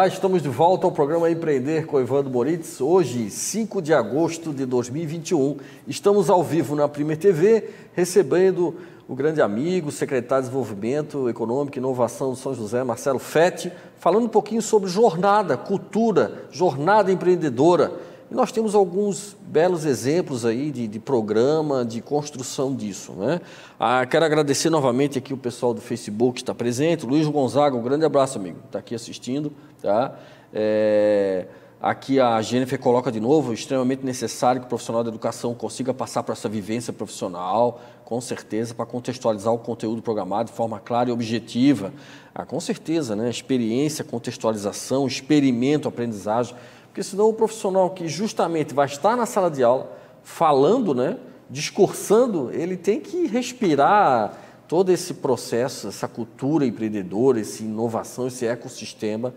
Olá, estamos de volta ao programa Empreender com Evandro Moritz. Hoje, 5 de agosto de 2021, estamos ao vivo na Primeira TV, recebendo o grande amigo, secretário de Desenvolvimento Econômico e Inovação de São José, Marcelo Fete, falando um pouquinho sobre jornada, cultura, jornada empreendedora. E nós temos alguns belos exemplos aí de, de programa, de construção disso. Né? Ah, quero agradecer novamente aqui o pessoal do Facebook que está presente, Luiz Gonzaga, um grande abraço, amigo, está aqui assistindo. Tá? É, aqui a Jennifer coloca de novo, extremamente necessário que o profissional da educação consiga passar por essa vivência profissional, com certeza, para contextualizar o conteúdo programado de forma clara e objetiva. Ah, com certeza, né? experiência, contextualização, experimento, aprendizagem porque senão o profissional que justamente vai estar na sala de aula falando, né, discursando, ele tem que respirar todo esse processo, essa cultura empreendedora, essa inovação, esse ecossistema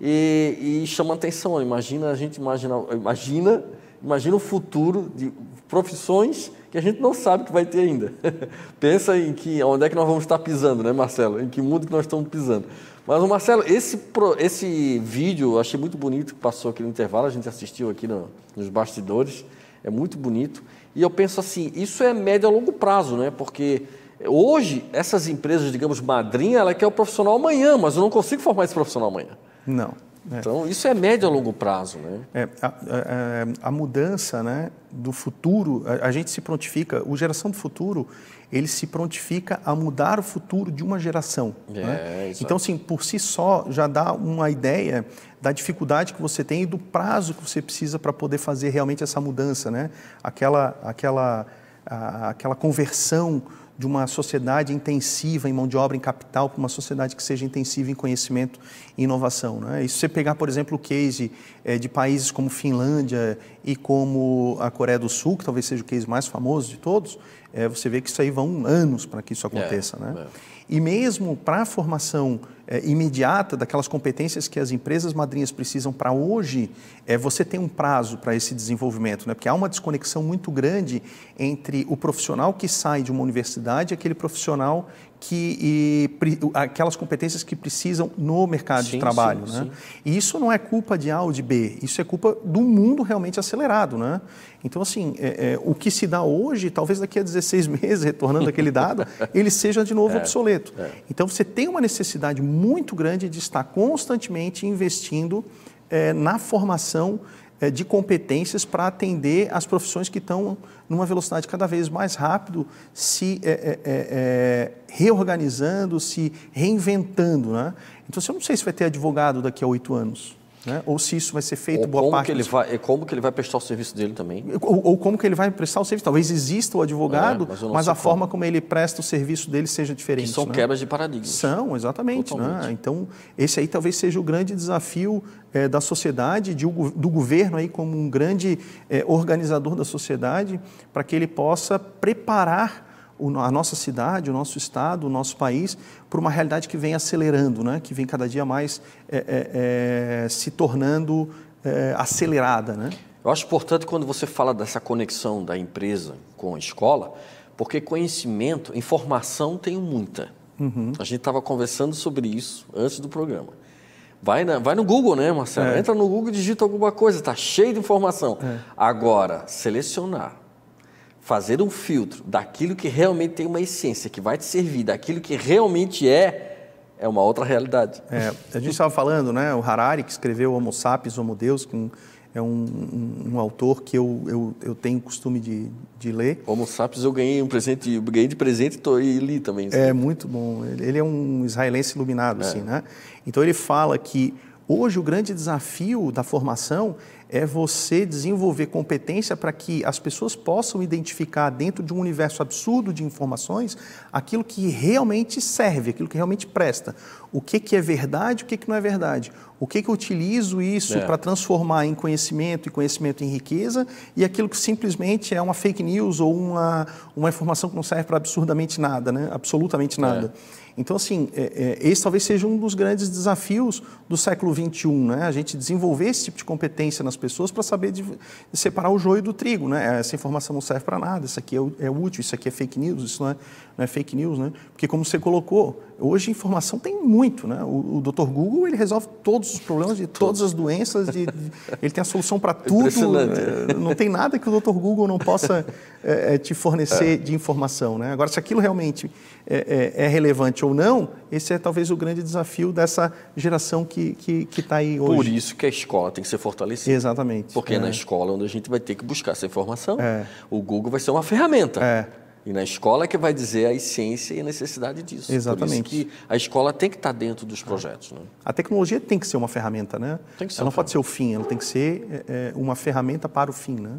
e, e chama atenção. Imagina a gente imagina, imagina, imagina o futuro de profissões que a gente não sabe que vai ter ainda. Pensa em que onde é que nós vamos estar pisando, né, Marcelo? Em que mundo que nós estamos pisando? Mas o Marcelo, esse, esse vídeo, eu achei muito bonito que passou aqui no intervalo, a gente assistiu aqui no, nos bastidores, é muito bonito. E eu penso assim, isso é médio a longo prazo, né? Porque hoje, essas empresas, digamos, madrinha, ela quer o profissional amanhã, mas eu não consigo formar esse profissional amanhã. Não. É. Então, isso é médio a longo prazo. Né? É, a, a, é, é, a, mudança né, do futuro, a, a, gente se prontifica, o Geração do Futuro, ele se prontifica a mudar o futuro de uma geração. Né? É, né? Então, sim, por si só já dá uma ideia da dificuldade que você tem e do prazo que você precisa para poder fazer realmente essa mudança, né? aquela, aquela, aquela conversão de uma sociedade intensiva em mão de obra, em capital, para uma sociedade que seja intensiva em conhecimento e inovação. Né? E se você pegar, por exemplo, o case é, de países como Finlândia e como a Coreia do Sul, que talvez seja o case mais famoso de todos, é, você vê que isso aí vão anos para que isso é, aconteça. Né? É, né? E mesmo para a formação é, imediata daquelas competências que as empresas madrinhas precisam para hoje, é, você tem um prazo para esse desenvolvimento, né? porque há uma desconexão muito grande entre o profissional que sai de uma universidade e aquele profissional que e, pre, aquelas competências que precisam no mercado sim, de trabalho. Sim, né? Sim. E isso não é culpa de A ou de B, isso é culpa do mundo realmente acelerado. Né? Então, assim, é, é, o que se dá hoje, talvez daqui a 16 meses, retornando aquele dado, ele seja de novo é, obsoleto. É. Então, você tem uma necessidade muito muito grande de estar constantemente investindo é, na formação é, de competências para atender as profissões que estão numa velocidade cada vez mais rápido, se é, reorganizando, se reinventando. Né? Então, eu não sei se vai ter advogado daqui a oito anos. Né? Ou se isso vai ser feito ou boa como parte. Que ele vai, como que ele vai prestar o serviço dele também? Ou, ou como que ele vai prestar o serviço? Talvez exista o advogado, é, mas, mas a como. forma como ele presta o serviço dele seja diferente. Que são né? quebras de paradigmas. São, exatamente. Né? Então, esse aí talvez seja o grande desafio é, da sociedade, de, do governo aí como um grande é, organizador da sociedade, para que ele possa preparar a nossa cidade, o nosso estado, o nosso país, para uma realidade que vem acelerando, né? que vem cada dia mais é, é, é se tornando é, acelerada. Né? Eu acho importante quando você fala dessa conexão da empresa com a escola, porque conhecimento, informação tem muita. Uhum. A gente estava conversando sobre isso antes do programa. Vai, na, vai no Google, né, Marcelo? É. Entra no Google, e digita alguma coisa, está cheio de informação. É. Agora, selecionar, fazer um filtro daquilo que realmente tem uma essência, que vai te servir, daquilo que realmente é, é uma outra realidade. É, a gente estava falando, né? O Harari, que escreveu Homo Sapiens, Homo Deus, que é um, um, um autor que eu, eu, eu, tenho costume de, de ler. Homo Sapiens eu ganhei um presente, ganhei de presente tô, e li também. É muito bom. Ele é um israelense iluminado, é. assim, né? Então ele fala que hoje o grande desafio da formação é você desenvolver competência para que as pessoas possam identificar dentro de um universo absurdo de informações aquilo que realmente serve, aquilo que realmente presta. O que, que é verdade, o que, que não é verdade. O que, que eu utilizo isso é. para transformar em conhecimento e conhecimento em riqueza e aquilo que simplesmente é uma fake news ou uma, uma informação que não serve para absurdamente nada, né? absolutamente nada. É. Então, assim, é, é, esse talvez seja um dos grandes desafios do século XXI, né? A gente desenvolver esse tipo de competência nas pessoas para saber de, separar o joio do trigo, né? Essa informação não serve para nada, isso aqui é, é, útil, isso aqui é fake news, isso não é, não é fake news, né? Porque, como você colocou, hoje informação tem muito, né? O, o Dr. Google, ele resolve todos os problemas de todas as doenças, de, de, ele tem a solução para tudo. Né? Não tem nada que o Dr. Google não possa te fornecer de informação, né? Agora, se aquilo realmente é relevante ou não, esse é talvez o grande desafio dessa geração que está que, que tá aí hoje. Por isso que a escola tem que ser fortalecida. Exatamente. Porque é. na escola é onde a gente vai ter que buscar essa informação. É. O Google vai ser uma ferramenta. É. E na escola é que vai dizer a essência e a necessidade disso. Exatamente. Por isso que a escola tem que estar tá dentro dos projetos. Né? A tecnologia tem que ser uma ferramenta, né? Tem que ser ela não pode ser o fim, ela tem que ser é, é, uma ferramenta para o fim, né?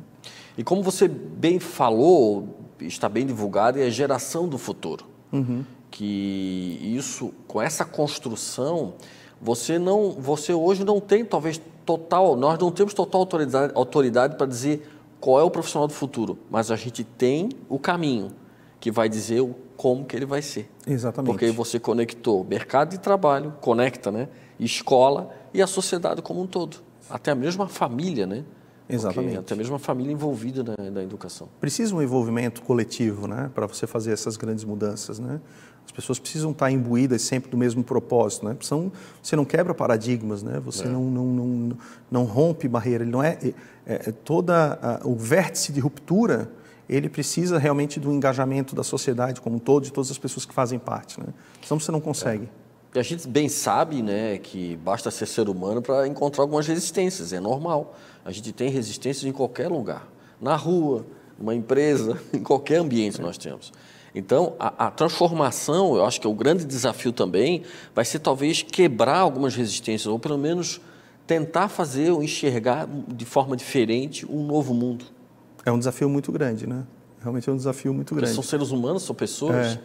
E como você bem falou, está bem divulgado, é a geração do futuro. Uhum que isso, com essa construção, você não, você hoje não tem talvez total, nós não temos total autoridade, autoridade para dizer qual é o profissional do futuro, mas a gente tem o caminho que vai dizer o, como que ele vai ser. Exatamente. Porque você conectou mercado de trabalho, conecta, né, escola e a sociedade como um todo, até mesmo a família, né? Exatamente. Porque até mesmo a família envolvida na, na educação. Precisa um envolvimento coletivo, né, para você fazer essas grandes mudanças, né? As pessoas precisam estar imbuídas sempre do mesmo propósito, né? São, você não quebra paradigmas, né? Você é. não, não, não, não, rompe barreira. Ele não é, é, é toda a, o vértice de ruptura. Ele precisa realmente do engajamento da sociedade como um todo, de todas as pessoas que fazem parte, né? Senão você não consegue. É. E a gente bem sabe né, que basta ser ser humano para encontrar algumas resistências, é normal. A gente tem resistências em qualquer lugar, na rua, numa empresa, em qualquer ambiente é. nós temos. Então, a, a, transformação, eu acho que é o grande desafio também, vai ser talvez quebrar algumas resistências, ou pelo menos tentar fazer ou enxergar de forma diferente um novo mundo. É um desafio muito grande, né? Realmente é um desafio muito Porque grande. São seres humanos, são pessoas. É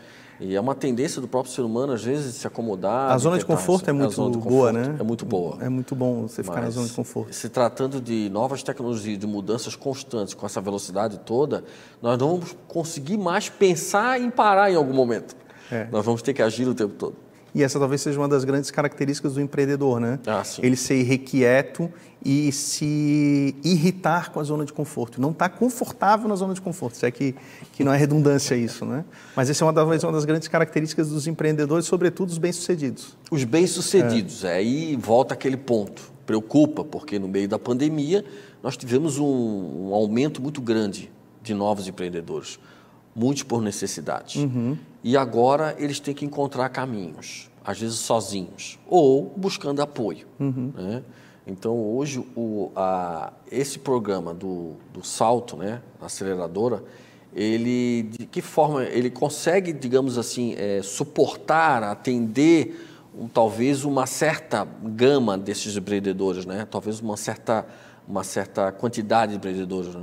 e é uma tendência do próprio ser humano, às vezes, de se acomodar. A zona de conforto é muito conforto boa, né? É muito boa. É muito bom você ficar na zona de conforto. Se tratando de novas tecnologias, de mudanças constantes, com essa velocidade toda, nós não vamos conseguir mais pensar em parar em algum momento. É. Nós vamos ter que agir o tempo todo. E essa talvez seja uma das grandes características do empreendedor, né? Ah, Ele ser irrequieto e se irritar com a zona de conforto. Não estar tá confortável na zona de conforto, se é que, que não é redundância isso, né? Mas essa é uma, uma das grandes características dos empreendedores, sobretudo os bem-sucedidos. Os bem-sucedidos, é. aí volta aquele ponto. Preocupa, porque no meio da pandemia nós tivemos um, um aumento muito grande de novos empreendedores, muitos por necessidade. Uhum. E agora eles têm que encontrar caminhos, às vezes sozinhos, ou buscando apoio. Uhum. Né? Então, hoje, o, a, esse programa do, do salto, né, aceleradora, ele, de que forma, ele consegue, digamos assim, é, suportar, atender, um, talvez, uma certa gama desses empreendedores, né? Talvez uma certa, uma certa quantidade de empreendedores, né?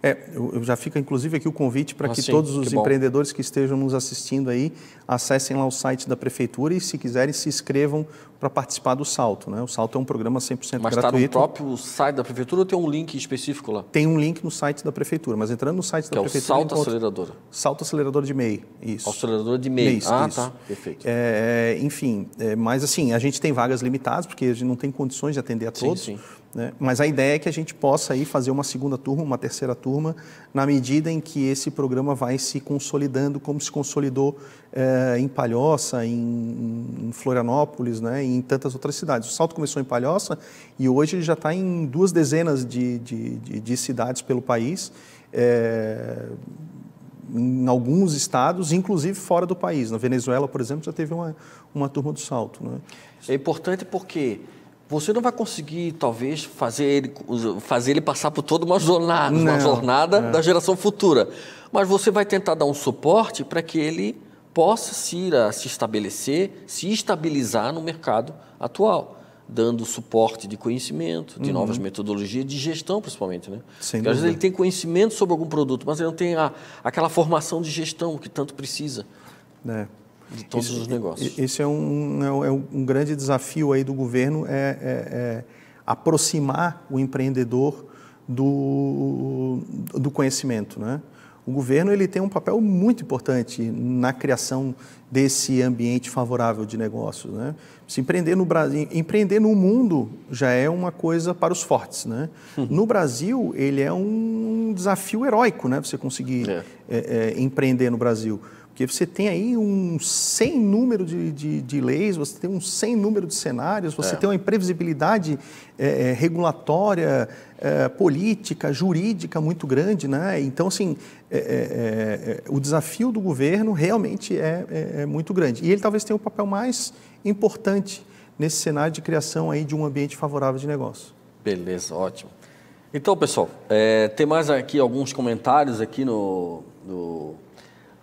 É, eu já fica inclusive aqui o convite para ah, que sim, todos os que empreendedores que estejam nos assistindo aí acessem lá o site da prefeitura e se quiserem se inscrevam para participar do Salto. Né? O Salto é um programa 100% mas tá gratuito. Mas está no próprio site da prefeitura ou tem um link específico lá? Tem um link no site da prefeitura, mas entrando no site que da é prefeitura... é o Salto acelerador Aceleradora. Salto Acelerador de MEI, isso. Acelerador de MEI, isso, ah isso. tá, perfeito. É, é, enfim, é, mas assim, a gente tem vagas limitadas porque a gente não tem condições de atender a todos. Sim, sim. Né? Mas a ideia é que a gente possa aí fazer uma segunda turma, uma terceira turma, na medida em que esse programa vai se consolidando, como se consolidou eh, em Palhoça, em, em, Florianópolis né? e em tantas outras cidades. O salto começou em Palhoça e hoje ele já está em duas dezenas de, de, de, de cidades pelo país. Eh, em alguns estados, inclusive fora do país. Na Venezuela, por exemplo, já teve uma, uma turma do salto. Né? É importante porque você não vai conseguir, talvez, fazer ele, fazer ele passar por toda uma jornada, não, uma jornada da geração futura. Mas você vai tentar dar um suporte para que ele possa se, a, se estabelecer, se estabilizar no mercado atual, dando suporte de conhecimento, de uhum. novas metodologias, de gestão principalmente. Né? Porque às vezes ele tem conhecimento sobre algum produto, mas ele não tem a, aquela formação de gestão que tanto precisa. É de todos isso, os é, negócios. Esse é um, é, é um grande desafio aí do governo, é, é, é aproximar o empreendedor do, do conhecimento, né? O governo ele tem um papel muito importante na criação desse ambiente favorável de negócios, né? Se empreender no Brasil, empreender no mundo já é uma coisa para os fortes, né? Hum. No Brasil ele é um desafio heróico, né? Você conseguir é. É, é, empreender no Brasil. Porque você tem aí um sem número de, de, de leis, você tem um sem número de cenários, você é. tem uma imprevisibilidade é, é regulatória, é, política, jurídica muito grande. Né? Então, assim, é, é, o desafio do governo realmente é, muito grande. E ele talvez tenha o um papel mais importante nesse cenário de criação aí de um ambiente favorável de negócio. Beleza, ótimo. Então, pessoal, tem mais aqui alguns comentários aqui no, no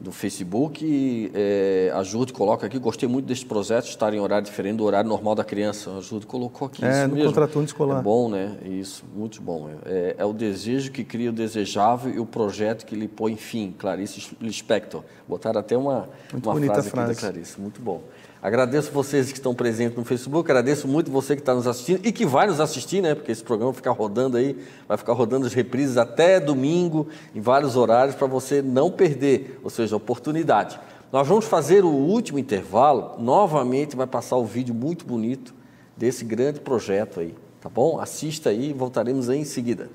do Facebook. É, a Jude coloca aqui, gostei muito deste projeto, estar em horário diferente do horário normal da criança. A Jude colocou aqui é, isso no mesmo. escolar. É bom, né? Isso, muito bom. É, é, o desejo que cria o desejável e o projeto que lhe põe fim. Clarice Lispector. Botaram até uma, uma bonita frase, frase da Clarice. Muito bom. Agradeço vocês que estão presentes no Facebook, agradeço muito você que está nos assistindo e que vai nos assistir, né? Porque esse programa fica rodando aí, vai ficar rodando as reprises até domingo, em vários horários, para você não perder, ou seja, oportunidade. Nós vamos fazer o último intervalo, novamente vai passar o um vídeo muito bonito desse grande projeto aí, tá bom? Assista aí e voltaremos aí em seguida.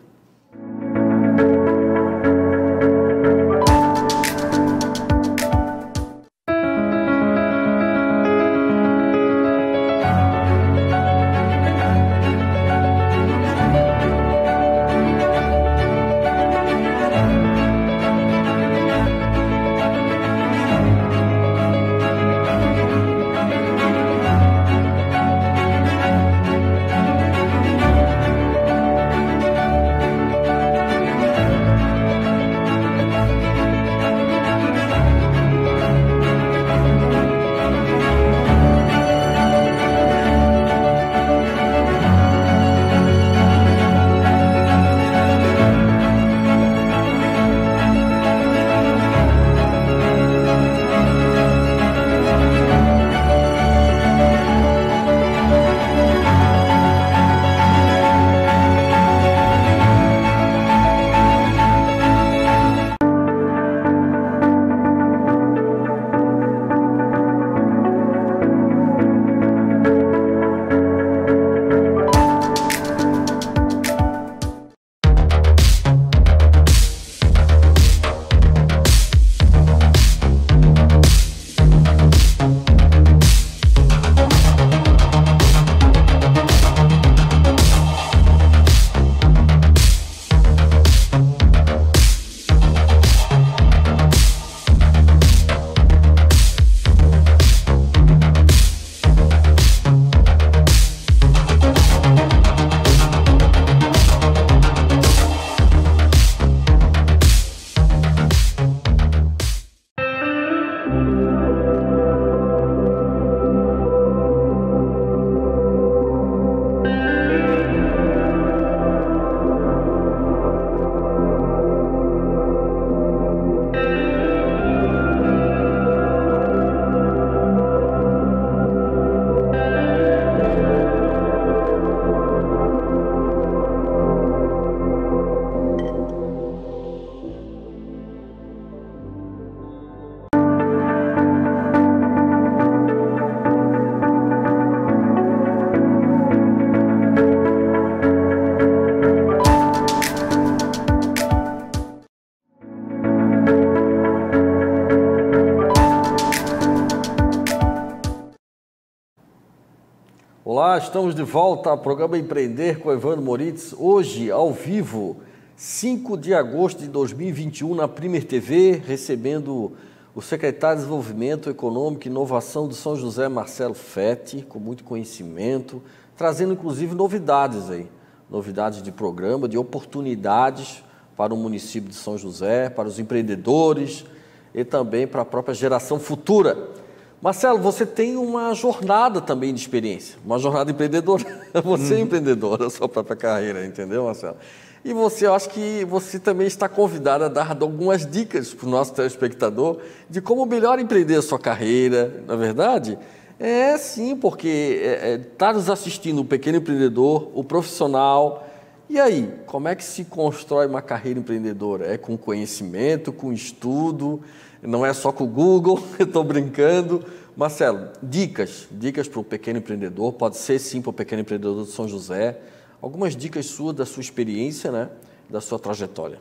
estamos de volta ao programa Empreender com Evandro Moritz, hoje ao vivo, 5 de agosto de 2021, na Primer TV, recebendo o secretário de Desenvolvimento Econômico e Inovação do São José, Marcelo Fetti, com muito conhecimento, trazendo inclusive novidades aí, novidades de programa, de oportunidades para o município de São José, para os empreendedores e também para a própria geração futura. Marcelo, você tem uma jornada também de experiência, uma jornada empreendedora. Você é uhum. empreendedora, da sua própria carreira, entendeu, Marcelo? E você, eu acho que você também está convidado a dar algumas dicas para o nosso telespectador de como melhor empreender a sua carreira, na é verdade? É sim, porque está é, é, tá nos assistindo o pequeno empreendedor, o profissional. E aí, como é que se constrói uma carreira empreendedora? É com conhecimento, com estudo? não é só com o Google, eu estou brincando. Marcelo, dicas, dicas para o pequeno empreendedor, pode ser sim para o pequeno empreendedor de São José. Algumas dicas suas da sua experiência, né, da sua trajetória.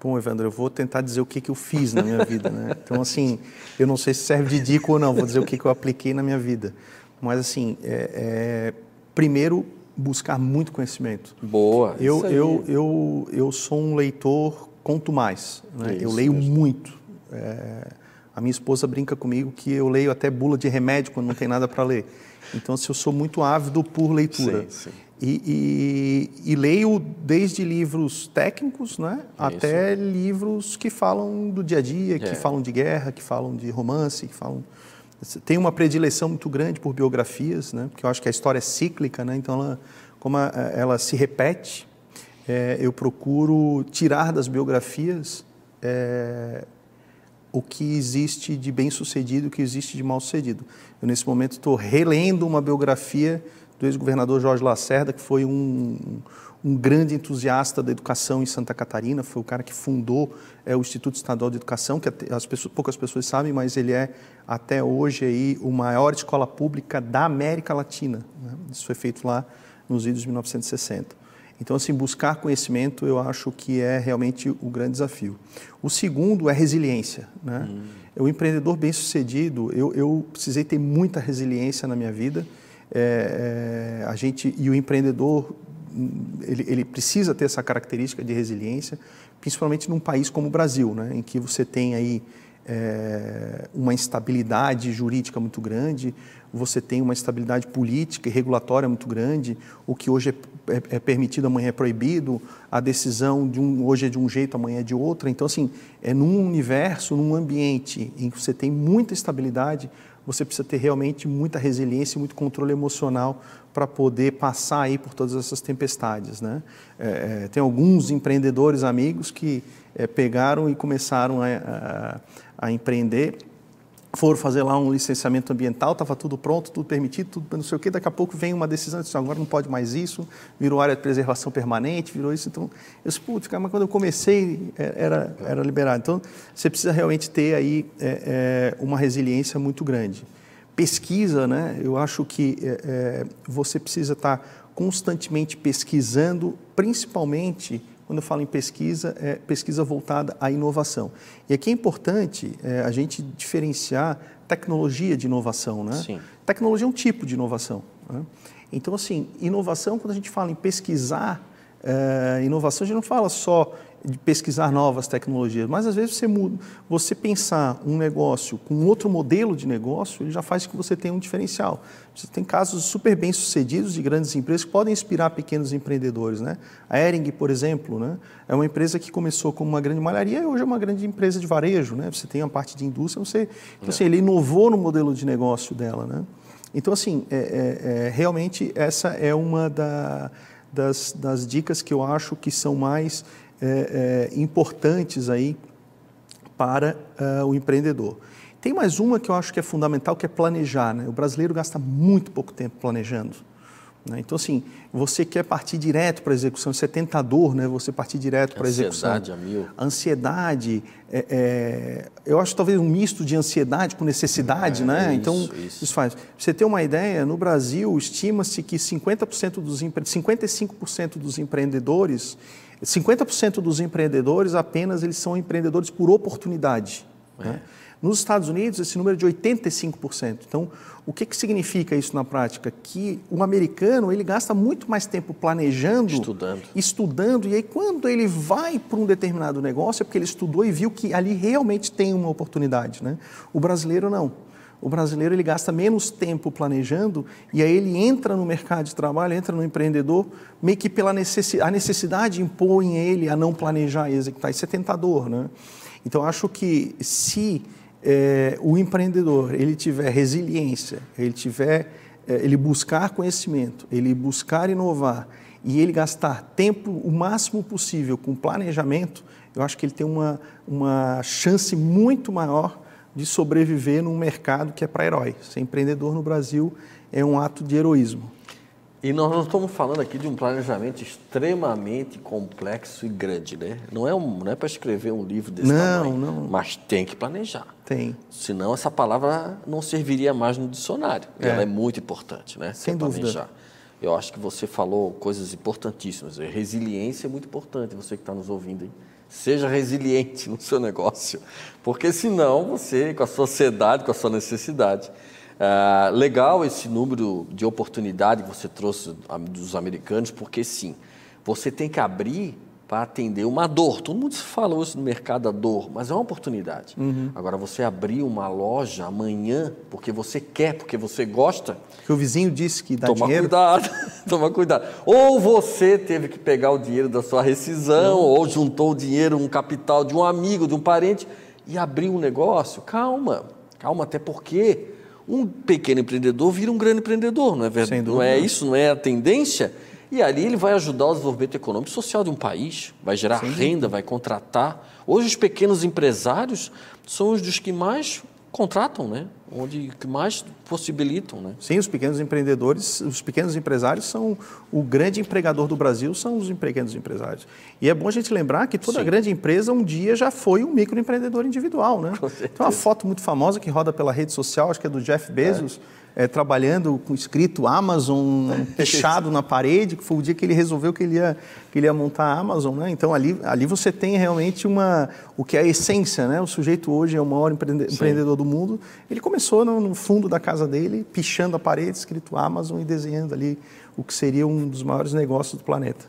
Bom, Evandro, eu vou tentar dizer o que, que eu fiz na minha vida, né? Então, assim, eu não sei se serve de dica ou não, vou dizer o que, que eu apliquei na minha vida. Mas, assim, é, é, primeiro, buscar muito conhecimento. Boa. Eu, eu, eu, eu sou um leitor, conto mais. Né? eu leio muito. É, a minha esposa brinca comigo que eu leio até bula de remédio quando não tem nada para ler. Então, se eu sou muito ávido por leitura. Sim, sim. E, e, e, leio desde livros técnicos né, até livros que falam do dia a dia, que é. falam de guerra, que falam de romance, que falam. Tem uma predileção muito grande por biografias, né, porque eu acho que a história é cíclica, né, então, ela, como a, ela se repete, é, eu procuro tirar das biografias é, o que existe de bem-sucedido, o que existe de mal-sucedido. Eu, nesse momento, estou relendo uma biografia do ex-governador Jorge Lacerda, que foi um, um grande entusiasta da educação em Santa Catarina, foi o cara que fundou é, o Instituto Estadual de Educação, que as pessoas, poucas pessoas sabem, mas ele é até hoje aí o maior escola pública da América Latina. Né? Isso foi feito lá nos idos de 1960. Então, assim, buscar conhecimento eu acho que é realmente o grande desafio. O segundo é resiliência. Né? Hum. O empreendedor bem-sucedido, eu, eu precisei ter muita resiliência na minha vida. É, é, a gente e o empreendedor ele, ele, precisa ter essa característica de resiliência, principalmente num país como o Brasil, né, em que você tem aí é, uma instabilidade jurídica muito grande, você tem uma instabilidade política e regulatória muito grande, o que hoje é, é, é, permitido, amanhã é proibido, a decisão de um, hoje é de um jeito, amanhã é de outro, Então, assim, é num universo, num ambiente em que você tem muita estabilidade, você precisa ter realmente muita resiliência e muito controle emocional para poder passar aí por todas essas tempestades, né? É, é, tem alguns empreendedores amigos que é, pegaram e começaram a, a, a empreender foram fazer lá um licenciamento ambiental, estava tudo pronto, tudo permitido, tudo não sei o quê. Daqui a pouco vem uma decisão, disse, agora não pode mais isso, virou área de preservação permanente, virou isso. Então, eu disse, putz, mas quando eu comecei é, era, era liberado. Então, você precisa realmente ter aí é, é, uma resiliência muito grande. Pesquisa, né? Eu acho que é, é você precisa estar tá constantemente pesquisando, principalmente quando eu falo em pesquisa, é pesquisa voltada à inovação. E aqui é importante é, a gente diferenciar tecnologia de inovação, né? Sim. Tecnologia é um tipo de inovação. Né? Então, assim, inovação, quando a gente fala em pesquisar, é, inovação, a gente não fala só de pesquisar novas tecnologias, mas às vezes você, muda, você pensar um negócio com outro modelo de negócio, ele já faz que você tenha um diferencial. Você tem casos super bem sucedidos de grandes empresas que podem inspirar pequenos empreendedores, né? A Ering, por exemplo, né? é uma empresa que começou como uma grande malharia e hoje é uma grande empresa de varejo, né? Você tem a parte de indústria, você, então, assim, é. ele inovou no modelo de negócio dela, né? Então, assim, é, é, é, realmente essa é uma da, das, das dicas que eu acho que são mais é, é, importantes aí para é, o empreendedor. Tem mais uma que eu acho que é fundamental, que é planejar. Né? O brasileiro gasta muito pouco tempo planejando. Né? Então, assim, você quer partir direto para a execução, isso é tentador, né? Você partir direto para a execução. Ansiedade amigo. Ansiedade, é, é, eu acho talvez um misto de ansiedade com necessidade, é, né? Isso, então, isso. isso. faz. você ter uma ideia, no Brasil, estima-se que 50% dos empre... 55% dos empreendedores, 50% dos empreendedores apenas eles são empreendedores por oportunidade. Né? É. Nos Estados Unidos, esse número é de 85%. Então, o que, que significa isso na prática? Que o americano ele gasta muito mais tempo planejando, estudando, estudando e aí quando ele vai para um determinado negócio é porque ele estudou e viu que ali realmente tem uma oportunidade, né? O brasileiro não. O brasileiro ele gasta menos tempo planejando e aí ele entra no mercado de trabalho, entra no empreendedor, meio que pela necessidade, a necessidade impõe ele a não planejar e executar. Isso é tentador, né? Então acho que se é, o empreendedor ele tiver resiliência, ele tiver é, ele buscar conhecimento, ele buscar inovar e ele gastar tempo o máximo possível com planejamento, eu acho que ele tem uma, uma chance muito maior de sobreviver num mercado que é para herói. Ser empreendedor no Brasil é um ato de heroísmo. E nós não estamos falando aqui de um planejamento extremamente complexo e grande, né? Não é, um, não é para escrever um livro desse não, tamanho, não. não. mas tem que planejar. Tem. Senão essa palavra não serviria mais no dicionário. É. Ela é muito importante, né? Sem planejar. dúvida. Eu acho que você falou coisas importantíssimas. É, resiliência é muito importante, você que está nos ouvindo Seja resiliente no seu negócio, porque senão você, com a sociedade, com a sua necessidade, ah, legal esse número de oportunidade que você trouxe dos americanos, porque sim, você tem que abrir para atender uma dor. Todo mundo falou isso no mercado, a dor, mas é uma oportunidade. Uhum. Agora, você abrir uma loja amanhã porque você quer, porque você gosta. Que o vizinho disse que dá toma dinheiro. Toma cuidado, toma cuidado. Ou você teve que pegar o dinheiro da sua rescisão, uhum. ou juntou o dinheiro, um capital de um amigo, de um parente, e abriu um negócio. Calma, calma, até porque um pequeno empreendedor vira um grande empreendedor, não é verdade? Não é isso, não é a tendência? E ali ele vai ajudar o desenvolvimento econômico e social de um país, vai gerar renda, vai contratar. Hoje os pequenos empresários são os dos que mais contratam, né? Onde mais possibilitam, né? Sim, os pequenos empreendedores, os pequenos empresários são o grande empregador do Brasil, são os pequenos empresários. E é bom a gente lembrar que toda Sim. grande empresa um dia já foi um microempreendedor individual, né? Tem então, uma foto muito famosa que roda pela rede social, acho que é do Jeff é. Bezos. É é, trabalhando com escrito Amazon fechado na parede, que foi o dia que ele resolveu que ele ia, que ele ia montar a Amazon. Né? Então ali, ali você tem realmente uma, o que é a essência. Né? O sujeito hoje é o maior empreendedor, empreendedor do mundo. Ele começou no, no fundo da casa dele, pichando a parede, escrito Amazon e desenhando ali o que seria um dos maiores negócios do planeta.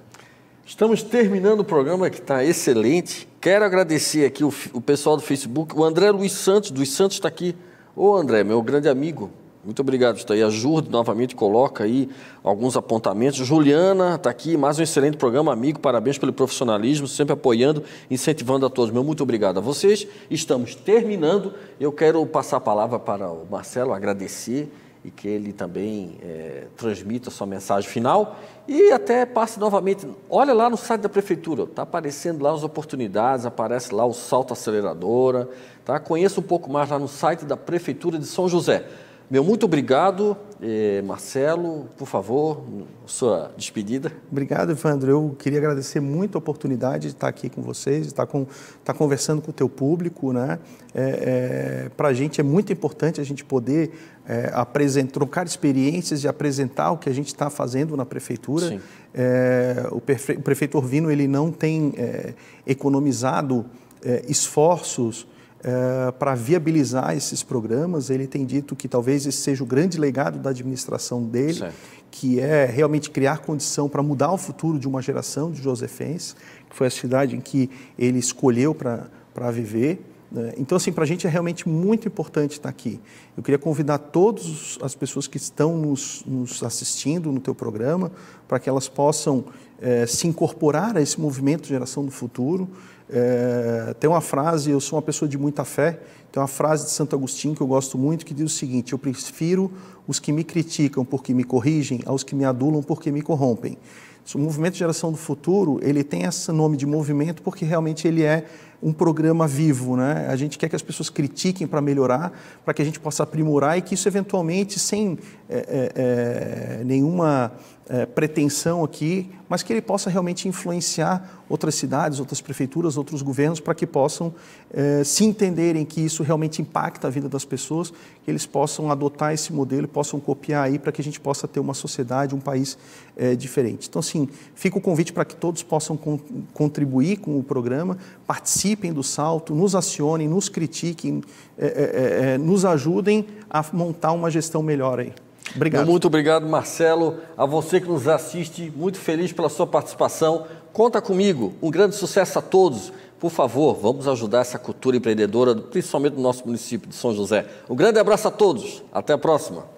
Estamos terminando o programa que está excelente. Quero agradecer aqui o, o, pessoal do Facebook. O André Luiz Santos, dos Santos, está aqui. Ô André, meu grande amigo, muito obrigado, está aí. A Jurde novamente coloca aí alguns apontamentos. Juliana está aqui, mais um excelente programa, amigo. Parabéns pelo profissionalismo, sempre apoiando, incentivando a todos. Meu muito obrigado a vocês. Estamos terminando. Eu quero passar a palavra para o Marcelo, agradecer e que ele também é, transmita a sua mensagem final e até passe novamente. Olha lá no site da prefeitura, está aparecendo lá as oportunidades, aparece lá o salto aceleradora, tá? Conheça um pouco mais lá no site da prefeitura de São José. Meu muito obrigado, eh, Marcelo, por favor, sua despedida. Obrigado, Evandro. Eu queria agradecer muito a oportunidade de estar aqui com vocês, de estar, com, estar conversando com o teu público. Né? É, é, Para a gente é muito importante a gente poder é, apresentar, trocar experiências e apresentar o que a gente está fazendo na prefeitura. É, o, prefeito Orvino ele não tem é, economizado é, esforços é, para viabilizar esses programas. Ele tem dito que talvez esse seja o grande legado da administração dele, certo. que é realmente criar condição para mudar o futuro de uma geração de josefenses, que foi a cidade em que ele escolheu para viver. Né? Então, assim, para a gente é realmente muito importante estar tá aqui. Eu queria convidar todas as pessoas que estão nos, nos assistindo no teu programa para que elas possam é, se incorporar a esse movimento Geração do Futuro, é, tem uma frase, eu sou uma pessoa de muita fé, tem uma frase de Santo Agostinho que eu gosto muito que diz o seguinte: Eu prefiro os que me criticam porque me corrigem aos que me adulam porque me corrompem. O movimento de Geração do Futuro, ele tem esse nome de movimento porque realmente ele é um programa vivo, né? A gente quer que as pessoas critiquem para melhorar, para que a gente possa aprimorar e que isso eventualmente, sem é, é, é, nenhuma é, pretensão aqui, mas que ele possa realmente influenciar outras cidades, outras prefeituras, outros governos, para que possam é, se entenderem que isso realmente impacta a vida das pessoas, que eles possam adotar esse modelo, possam copiar aí, para que a gente possa ter uma sociedade, um país é, diferente. Então, assim, fica o convite para que todos possam con contribuir com o programa, participem participem do salto, nos acionem, nos critiquem, é é, é, é, nos ajudem a montar uma gestão melhor aí. Obrigado. Muito obrigado, Marcelo. A você que nos assiste, muito feliz pela sua participação. Conta comigo. Um grande sucesso a todos. Por favor, vamos ajudar essa cultura empreendedora, principalmente do nosso município de São José. Um grande abraço a todos. Até a próxima.